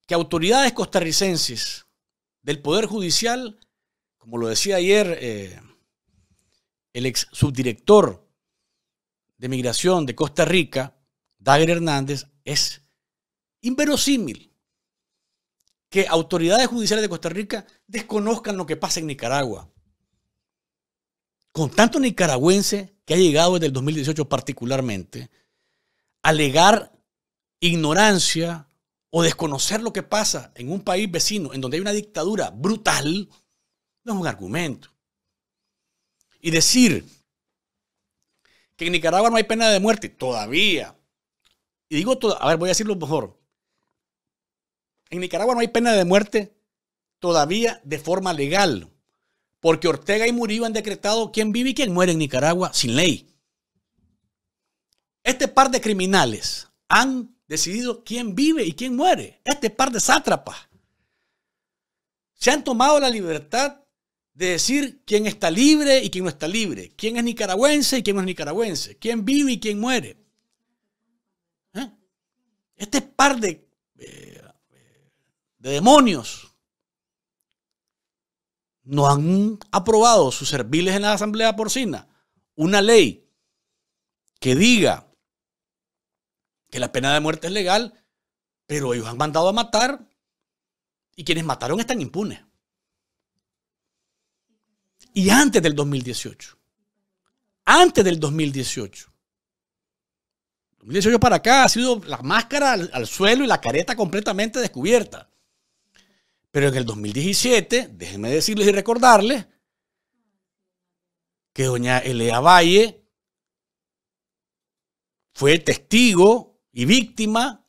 que autoridades costarricenses del Poder Judicial, como lo decía ayer eh, el ex subdirector de Migración de Costa Rica, David Hernández, es inverosímil que autoridades judiciales de Costa Rica desconozcan lo que pasa en Nicaragua. Con tanto nicaragüense que ha llegado desde el 2018 particularmente, alegar ignorancia o desconocer lo que pasa en un país vecino en donde hay una dictadura brutal, no es un argumento. Y decir que en Nicaragua no hay pena de muerte, todavía. Y digo, a ver, voy a decirlo mejor. En Nicaragua no hay pena de muerte todavía de forma legal. Porque Ortega y Murillo han decretado quién vive y quién muere en Nicaragua sin ley. Este par de criminales han decidido quién vive y quién muere. Este par de sátrapas. Se han tomado la libertad de decir quién está libre y quién no está libre. Quién es nicaragüense y quién no es nicaragüense. Quién vive y quién muere. ¿Eh? Este par de eh, demonios no han aprobado sus serviles en la Asamblea Porcina una ley que diga que la pena de muerte es legal, pero ellos han mandado a matar y quienes mataron están impunes. Y antes del 2018, antes del 2018, 2018 para acá ha sido la máscara al suelo y la careta completamente descubierta. Pero en el 2017, déjenme decirles y recordarles que doña Elea Valle fue testigo y víctima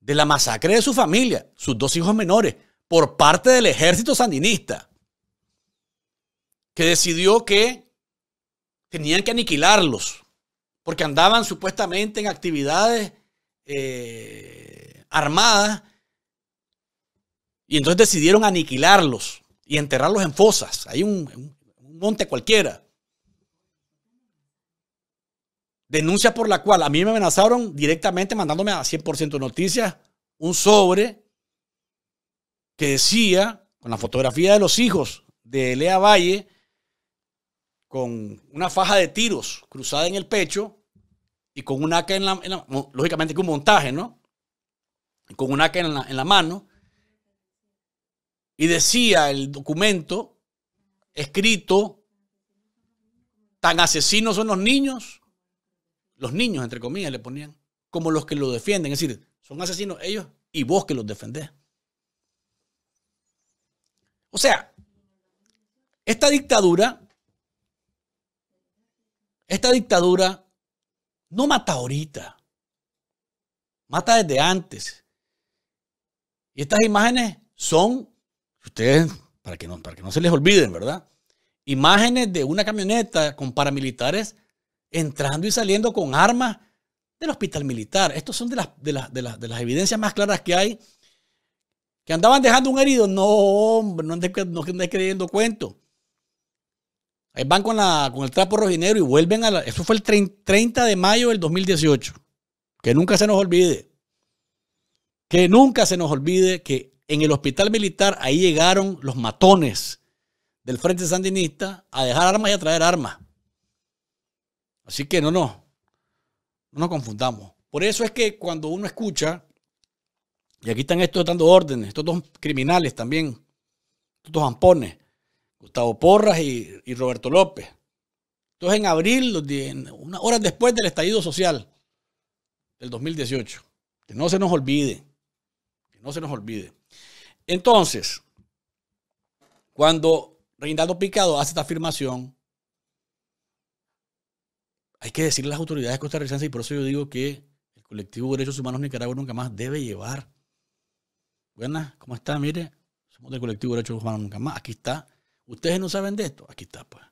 de la masacre de su familia, sus dos hijos menores, por parte del ejército sandinista, que decidió que tenían que aniquilarlos, porque andaban supuestamente en actividades eh, armadas y entonces decidieron aniquilarlos y enterrarlos en fosas. Hay un, monte cualquiera. Denuncia por la cual a mí me amenazaron directamente mandándome a 100% noticias un sobre que decía, con la fotografía de los hijos de Lea Valle, con una faja de tiros cruzada en el pecho y con un AK en la, lógicamente que un montaje, ¿no? con un AK en la mano y decía el documento escrito, tan asesinos son los niños, los niños entre comillas le ponían, como los que lo defienden. Es decir, son asesinos ellos y vos que los defendés. O sea, esta dictadura, esta dictadura no mata ahorita, mata desde antes. Y estas imágenes son Ustedes, para que no, para no se les olviden, ¿verdad? Imágenes de una camioneta con paramilitares entrando y saliendo con armas del hospital militar. Estos son de las, de las, evidencias más claras que hay. Que andaban dejando un herido. No, hombre, no andes, no creyendo cuento Ahí van con, con el trapo rojinero y vuelven a la... Eso fue el 30 de mayo del 2018. Que nunca se nos olvide. Que nunca se nos olvide que en el hospital militar, ahí llegaron los matones del Frente Sandinista a dejar armas y a traer armas. Así que no, no, no nos confundamos. Por eso es que cuando uno escucha, y aquí están estos dando órdenes, estos dos criminales también, estos dos ampones, Gustavo Porras y, Roberto López. Entonces en abril, unas horas después del estallido social del 2018, que no se nos olvide, que no se nos olvide. Entonces, cuando Reinaldo Picado hace esta afirmación, hay que decirle a las autoridades costarricenses, y por eso yo digo que el colectivo de derechos humanos Nicaragua nunca más debe llevar. Buenas, ¿cómo está? Mire, somos del colectivo de derechos humanos nunca más. Aquí está. Ustedes no saben de esto. Aquí está, pues.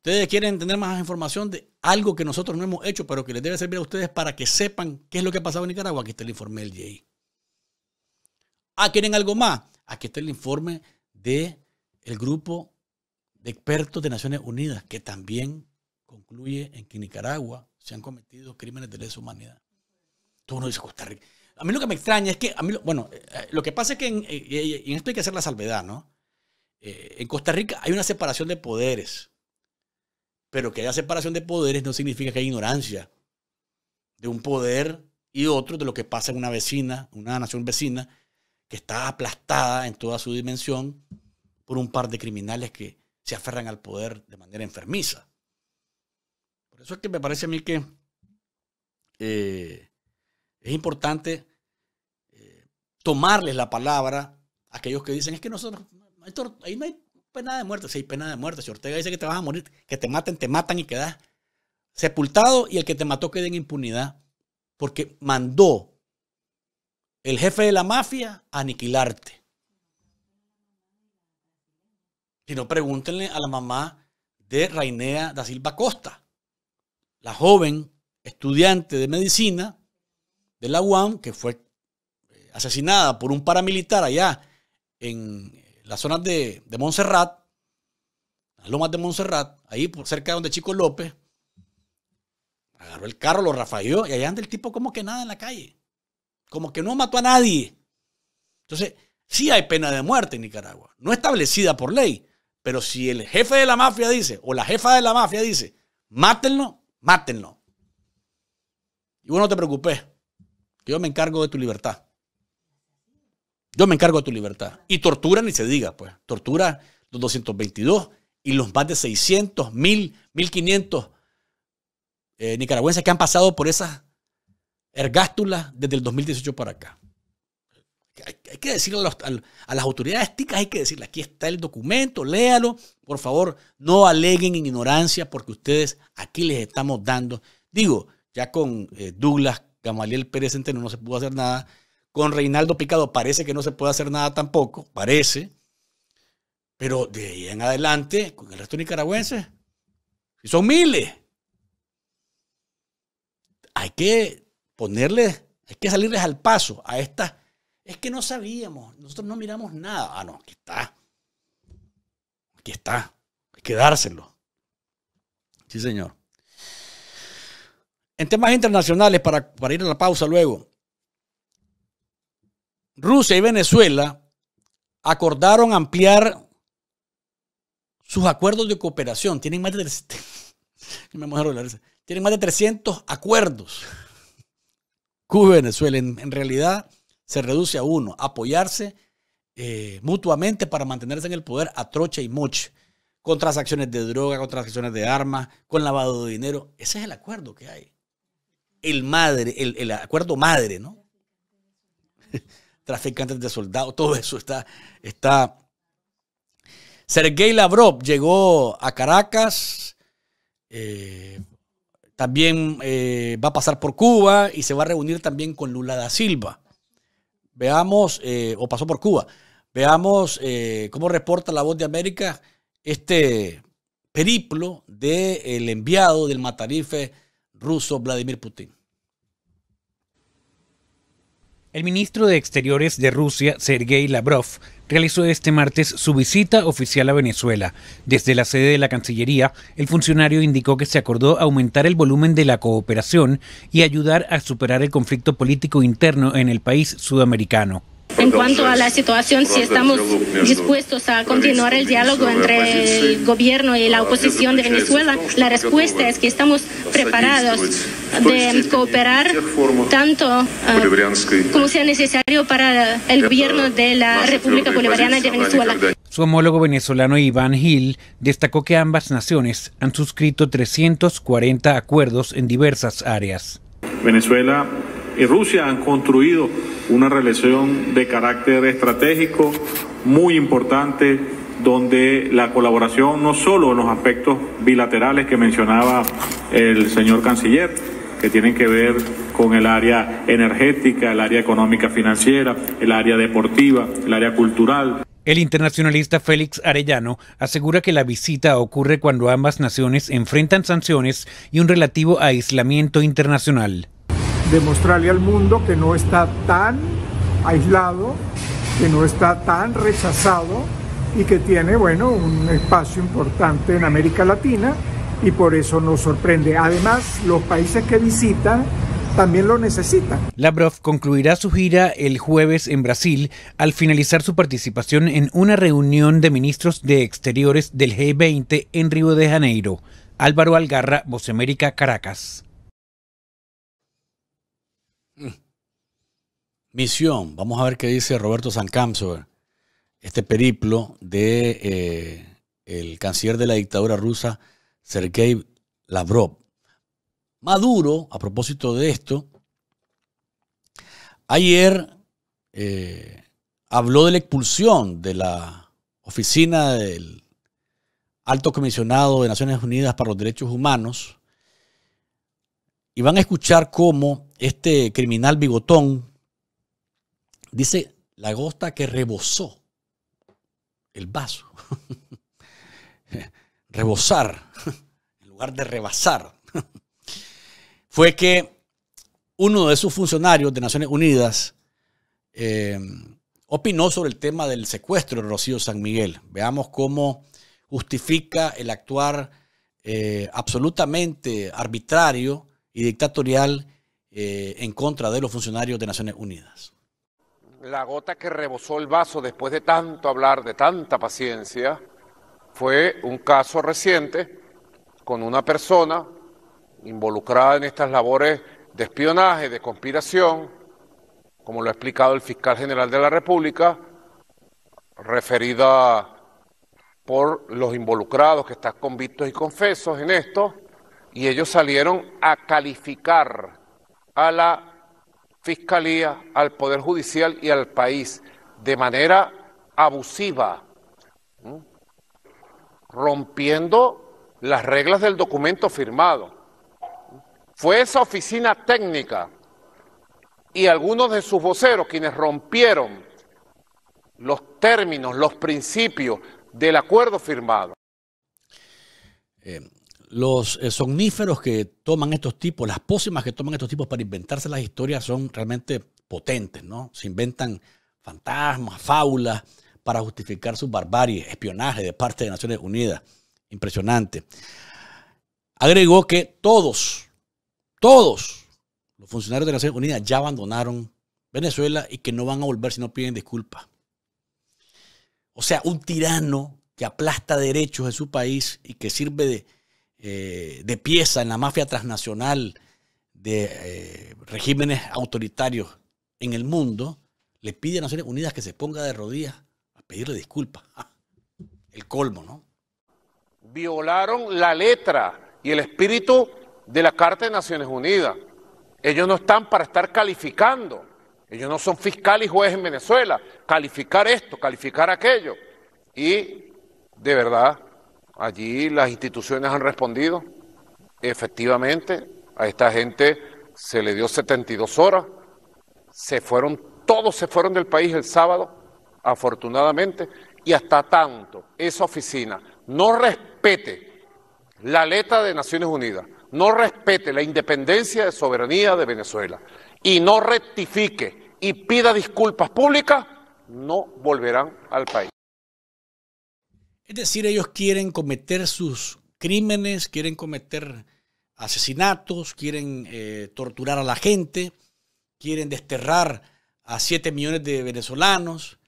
Ustedes quieren tener más información de algo que nosotros no hemos hecho, pero que les debe servir a ustedes para que sepan qué es lo que ha pasado en Nicaragua. Aquí está el informe del J. Ah, ¿quieren algo más? Aquí está el informe del el grupo de expertos de Naciones Unidas, que también concluye en que en Nicaragua se han cometido crímenes de lesa humanidad. Todo uno dice Costa Rica. A mí lo que me extraña es que, a mí, bueno, eh, eh, lo que pasa es que en, eh, en esto hay que hacer la salvedad, ¿no? en Costa Rica hay una separación de poderes. Pero que haya separación de poderes no significa que haya ignorancia de un poder y otro de lo que pasa en una vecina, una nación vecina, que está aplastada en toda su dimensión por un par de criminales que se aferran al poder de manera enfermiza. Por eso es que me parece a mí que eh, es importante eh, tomarles la palabra a aquellos que dicen, es que nosotros, ahí no hay pena pues de muerte. Sí, pena pues de muerte. Si Ortega dice que te vas a morir, que te maten, te matan y quedas sepultado y el que te mató quede en impunidad porque mandó el jefe de la mafia a aniquilarte. Si no, pregúntenle a la mamá de Rainea da Silva Costa, la joven estudiante de medicina de la UAM que fue eh, asesinada por un paramilitar allá en las zonas de, de Montserrat, las lomas de Montserrat, ahí por cerca de donde Chico López, agarró el carro, lo rafalló y allá anda el tipo como que nada en la calle. Como que no mató a nadie. Entonces, sí hay pena de muerte en Nicaragua. No establecida por ley. Pero si el jefe de la mafia dice, o la jefa de la mafia dice, mátenlo, mátenlo. Y vos no te preocupes, yo me encargo de tu libertad. Yo me encargo de tu libertad. Y tortura ni se diga, pues. Tortura los 222 y los más de 600, 1000, 1500 nicaragüenses que han pasado por esas ergástulas desde el 2018 para acá. Hay, que decirle a, las autoridades ticas, hay que decirle, aquí está el documento, léalo, por favor, no aleguen en ignorancia porque ustedes aquí les estamos dando. Digo, ya con eh, Douglas Gamaliel Pérez Centeno no se pudo hacer nada, con Reinaldo Picado parece que no se puede hacer nada tampoco, parece. Pero de ahí en adelante, con el resto nicaragüense, si son miles, hay que ponerles hay que salirles al paso a estas. Es que no sabíamos, nosotros no miramos nada. Ah, no, aquí está. Aquí está. Hay que dárselo. Sí, señor. En temas internacionales, para ir a la pausa luego, Rusia y Venezuela acordaron ampliar sus acuerdos de cooperación. Tienen más de, tienen más de 300 acuerdos. Cuba y Venezuela en, realidad se reduce a uno, apoyarse eh, mutuamente para mantenerse en el poder a trocha y moche, con transacciones de droga, con transacciones de armas, con lavado de dinero. Ese es el acuerdo que hay. El madre, el acuerdo madre, ¿no? traficantes de soldados, todo eso está, está. Sergei Lavrov llegó a Caracas, eh, también eh, va a pasar por Cuba y se va a reunir también con Lula da Silva. Veamos, eh, o pasó por Cuba, veamos cómo reporta la voz de América este periplo del enviado del matarife ruso Vladimir Putin. El ministro de Exteriores de Rusia, Sergei Lavrov, realizó este martes su visita oficial a Venezuela. Desde la sede de la Cancillería, el funcionario indicó que se acordó aumentar el volumen de la cooperación y ayudar a superar el conflicto político interno en el país sudamericano. En cuanto a la situación, si estamos dispuestos a continuar el diálogo entre el gobierno y la oposición de Venezuela, la respuesta es que estamos preparados de cooperar tanto ah, como sea necesario para el gobierno de la República Bolivariana de Venezuela. Su homólogo venezolano Iván Gil destacó que ambas naciones han suscrito 340 acuerdos en diversas áreas. Venezuela y Rusia han construido una relación de carácter estratégico muy importante donde la colaboración no solo en los aspectos bilaterales que mencionaba el señor canciller, que tienen que ver con el área energética, el área económica financiera, el área deportiva, el área cultural. El internacionalista Félix Arellano asegura que la visita ocurre cuando ambas naciones enfrentan sanciones y un relativo aislamiento internacional demostrarle al mundo que no está tan aislado, que no está tan rechazado y que tiene, bueno, un espacio importante en América Latina y por eso nos sorprende. Además, los países que visitan también lo necesitan. Lavrov concluirá su gira el jueves en Brasil al finalizar su participación en una reunión de ministros de Exteriores del G20 en Río de Janeiro. Álvaro Algarra, Voz América, Caracas. Misión. Vamos a ver qué dice Roberto Sankamsover. Este periplo de eh, el canciller de la dictadura rusa, Sergei Lavrov. Maduro, a propósito de esto, ayer eh, habló de la expulsión de la oficina del alto comisionado de Naciones Unidas para los Derechos Humanos. Y van a escuchar cómo este criminal bigotón, Dice la gota que rebosó el vaso. Rebosar, en lugar de rebasar, fue que uno de sus funcionarios de Naciones Unidas eh, opinó sobre el tema del secuestro de Rocío San Miguel. Veamos cómo justifica el actuar eh, absolutamente arbitrario y dictatorial eh, en contra de los funcionarios de Naciones Unidas. La gota que rebosó el vaso después de tanto hablar, de tanta paciencia, fue un caso reciente con una persona involucrada en estas labores de espionaje, de conspiración, como lo ha explicado el fiscal general de la República, referida por los involucrados que están convictos y confesos en esto, y ellos salieron a calificar a la Fiscalía, al Poder Judicial y al país de manera abusiva, rompiendo las reglas del documento firmado. Fue esa oficina técnica y algunos de sus voceros quienes rompieron los términos, los principios del acuerdo firmado. Eh, los eh, somníferos que toman estos tipos, las pócimas que toman estos tipos para inventarse las historias son realmente potentes, ¿no? Se inventan fantasmas, fábulas para justificar su barbarie, espionaje de parte de Naciones Unidas. Impresionante. Agregó que todos, todos los funcionarios de Naciones Unidas ya abandonaron Venezuela y que no van a volver si no piden disculpas. O sea, un tirano que aplasta derechos en su país y que sirve de, eh, de pieza en la mafia transnacional de eh, regímenes autoritarios en el mundo, le pide a Naciones Unidas que se ponga de rodillas a pedirle disculpas. Ah, el colmo, ¿no? Violaron la letra y el espíritu de la Carta de Naciones Unidas. Ellos no están para estar calificando. Ellos no son fiscal y juez en Venezuela. Calificar esto, calificar aquello. Y de verdad Allí las instituciones han respondido. Efectivamente, a esta gente se le dio 72 horas. Se fueron, todos se fueron del país el sábado, afortunadamente, y hasta tanto esa oficina no respete la letra de Naciones Unidas, no respete la independencia de soberanía de Venezuela y no rectifique y pida disculpas públicas, no volverán al país. Es decir, ellos quieren cometer sus crímenes, quieren cometer asesinatos, quieren eh, torturar a la gente, quieren desterrar a 7 millones de venezolanos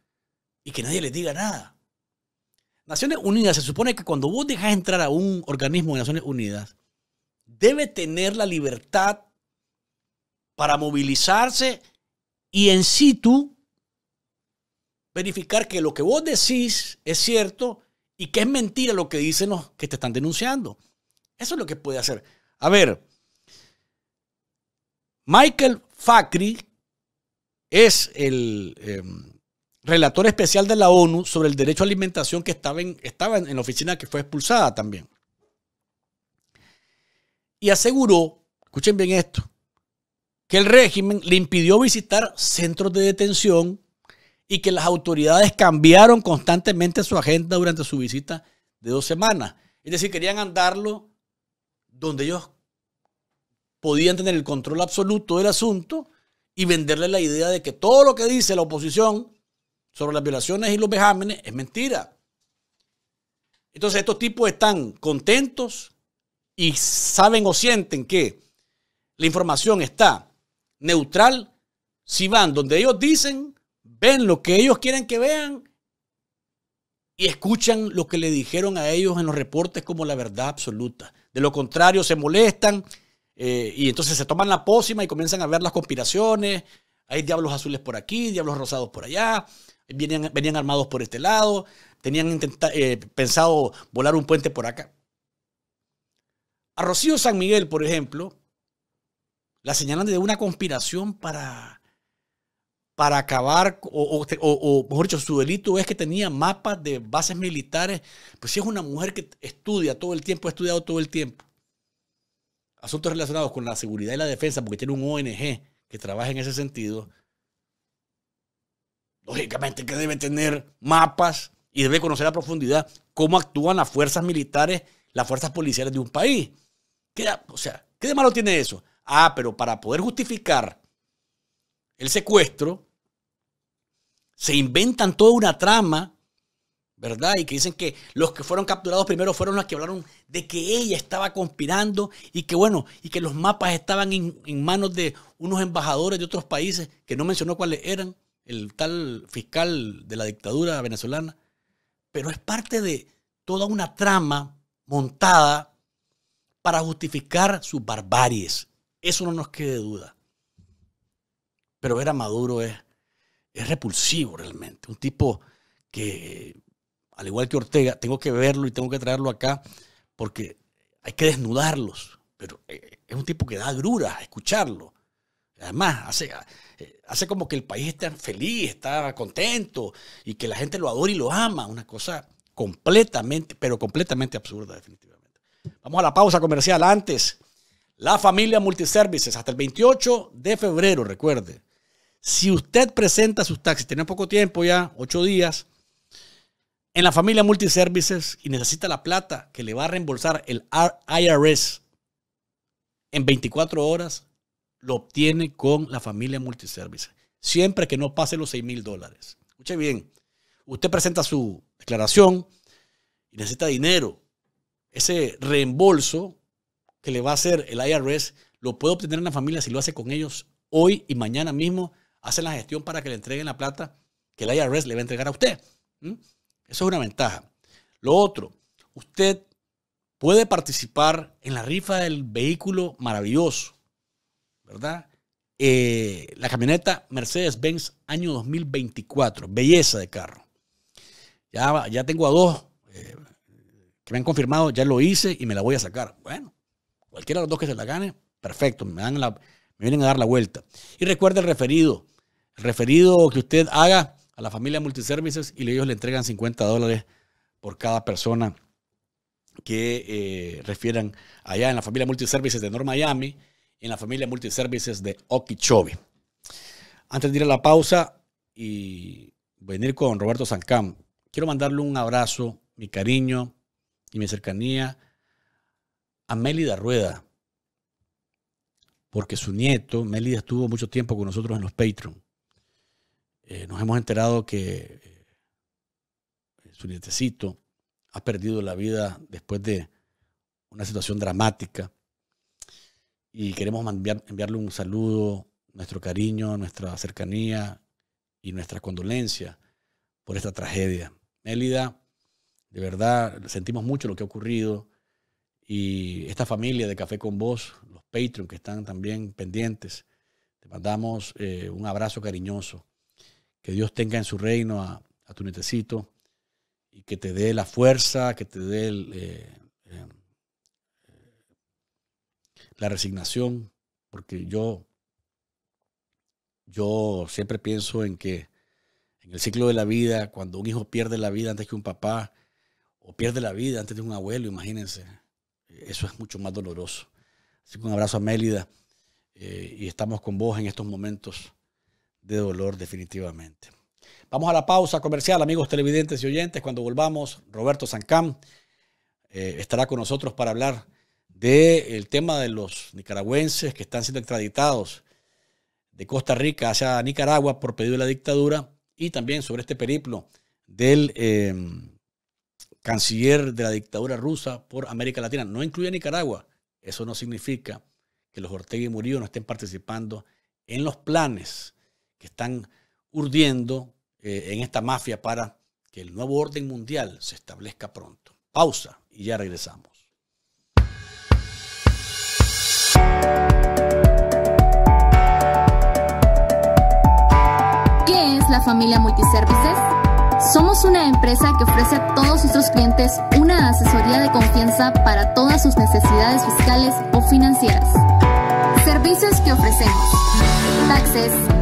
y que nadie les diga nada. Naciones Unidas, se supone que cuando vos dejás entrar a un organismo de Naciones Unidas, debe tener la libertad para movilizarse y en situ verificar que lo que vos decís es cierto y que es mentira lo que dicen los que te están denunciando. Eso es lo que puede hacer. A ver, Michael Fakri es el em, relator especial de la ONU sobre el derecho a alimentación que estaba en, estaba en la oficina que fue expulsada también. Y aseguró, escuchen bien esto, que el régimen le impidió visitar centros de detención y que las autoridades cambiaron constantemente su agenda durante su visita de dos semanas. Es decir, querían andarlo donde ellos podían tener el control absoluto del asunto y venderle la idea de que todo lo que dice la oposición sobre las violaciones y los vejámenes es mentira. Entonces estos tipos están contentos y saben o sienten que la información está neutral si van donde ellos dicen ven lo que ellos quieren que vean y escuchan lo que le dijeron a ellos en los reportes como la verdad absoluta. De lo contrario, se molestan eh, y entonces se toman la pócima y comienzan a ver las conspiraciones. Hay diablos azules por aquí, diablos rosados por allá, venían, venían armados por este lado, tenían eh, pensado volar un puente por acá. A Rocío San Miguel, por ejemplo, la señalan de una conspiración para para acabar, o, mejor dicho, su delito es que tenía mapas de bases militares, pues si es una mujer que estudia todo el tiempo, ha estudiado todo el tiempo, asuntos relacionados con la seguridad y la defensa, porque tiene un ONG que trabaja en ese sentido, lógicamente que debe tener mapas y debe conocer a profundidad cómo actúan las fuerzas militares, las fuerzas policiales de un país. o sea, ¿qué de malo tiene eso? Ah, pero para poder justificar el secuestro, se inventan toda una trama, ¿verdad? Y que dicen que los que fueron capturados primero fueron los que hablaron de que ella estaba conspirando y que, bueno, y que los mapas estaban en, en manos de unos embajadores de otros países, que no mencionó cuáles eran, el tal fiscal de la dictadura venezolana. Pero es parte de toda una trama montada para justificar sus barbaries. Eso no nos quede duda. Pero ver a Maduro es, es repulsivo realmente. Un tipo que, al igual que Ortega, tengo que verlo y tengo que traerlo acá porque hay que desnudarlos. Pero eh, es un tipo que da agruras escucharlo. Además, hace, eh, hace como que el país esté feliz, está contento y que la gente lo adora y lo ama. Una cosa completamente, pero completamente absurda, definitivamente. Vamos a la pausa comercial antes. La familia Multiservices, hasta el 28 de febrero, recuerde. Si usted presenta sus taxis, tiene poco tiempo ya, ocho días, en la familia Multiservices y necesita la plata que le va a reembolsar el IRS en 24 horas, lo obtiene con la familia Multiservices. Siempre que no pase los 6 mil dólares. Escuche bien, usted presenta su declaración y necesita dinero. Ese reembolso que le va a hacer el IRS lo puede obtener en la familia si lo hace con ellos hoy y mañana mismo hacen la gestión para que le entreguen la plata que el IRS le va a entregar a usted. Eso es una ventaja. Lo otro, usted puede participar en la rifa del vehículo maravilloso, ¿verdad? Eh, la camioneta Mercedes-Benz año 2024, belleza de carro. Ya, ya tengo a dos eh, que me han confirmado, ya lo hice y me la voy a sacar. Bueno, cualquiera de los dos que se la gane, perfecto, me, dan me vienen a dar la vuelta. Y recuerde el referido, referido que usted haga a la familia Multiservices y ellos le entregan 50 dólares por cada persona que eh, refieran allá en la familia Multiservices de North Miami y en la familia Multiservices de Okeechobee. Antes de ir a la pausa y venir con Roberto Sancam, quiero mandarle un abrazo, mi cariño y mi cercanía a Mélida Rueda, porque su nieto, Mélida, estuvo mucho tiempo con nosotros en los Patreon. Eh, nos hemos enterado que eh, su nietecito ha perdido la vida después de una situación dramática. Y queremos enviarle un saludo, nuestro cariño, nuestra cercanía y nuestra condolencia por esta tragedia. Mélida, de verdad, sentimos mucho lo que ha ocurrido y esta familia de Café con Vos, los Patreon que están también pendientes, te mandamos eh, un abrazo cariñoso que Dios tenga en su reino a, tu nietecito y que te dé la fuerza, que te dé eh, eh, la resignación, porque yo, yo siempre pienso en que en el ciclo de la vida, cuando un hijo pierde la vida antes que un papá, o pierde la vida antes de un abuelo, imagínense, eso es mucho más doloroso. Así que un abrazo a Mélida eh, y estamos con vos en estos momentos de dolor definitivamente. Vamos a la pausa comercial, amigos televidentes y oyentes. Cuando volvamos, Roberto Sancam eh, estará con nosotros para hablar del el tema de los nicaragüenses que están siendo extraditados de Costa Rica hacia Nicaragua por pedido de la dictadura y también sobre este periplo del em, canciller de la dictadura rusa por América Latina. No incluye a Nicaragua. Eso no significa que los Ortega y Murillo no estén participando en los planes que están urdiendo eh, en esta mafia para que el nuevo orden mundial se establezca pronto. Pausa y ya regresamos. ¿Qué es la familia Multiservices? Somos una empresa que ofrece a todos nuestros clientes una asesoría de confianza para todas sus necesidades fiscales o financieras. Servicios que ofrecemos. Taxes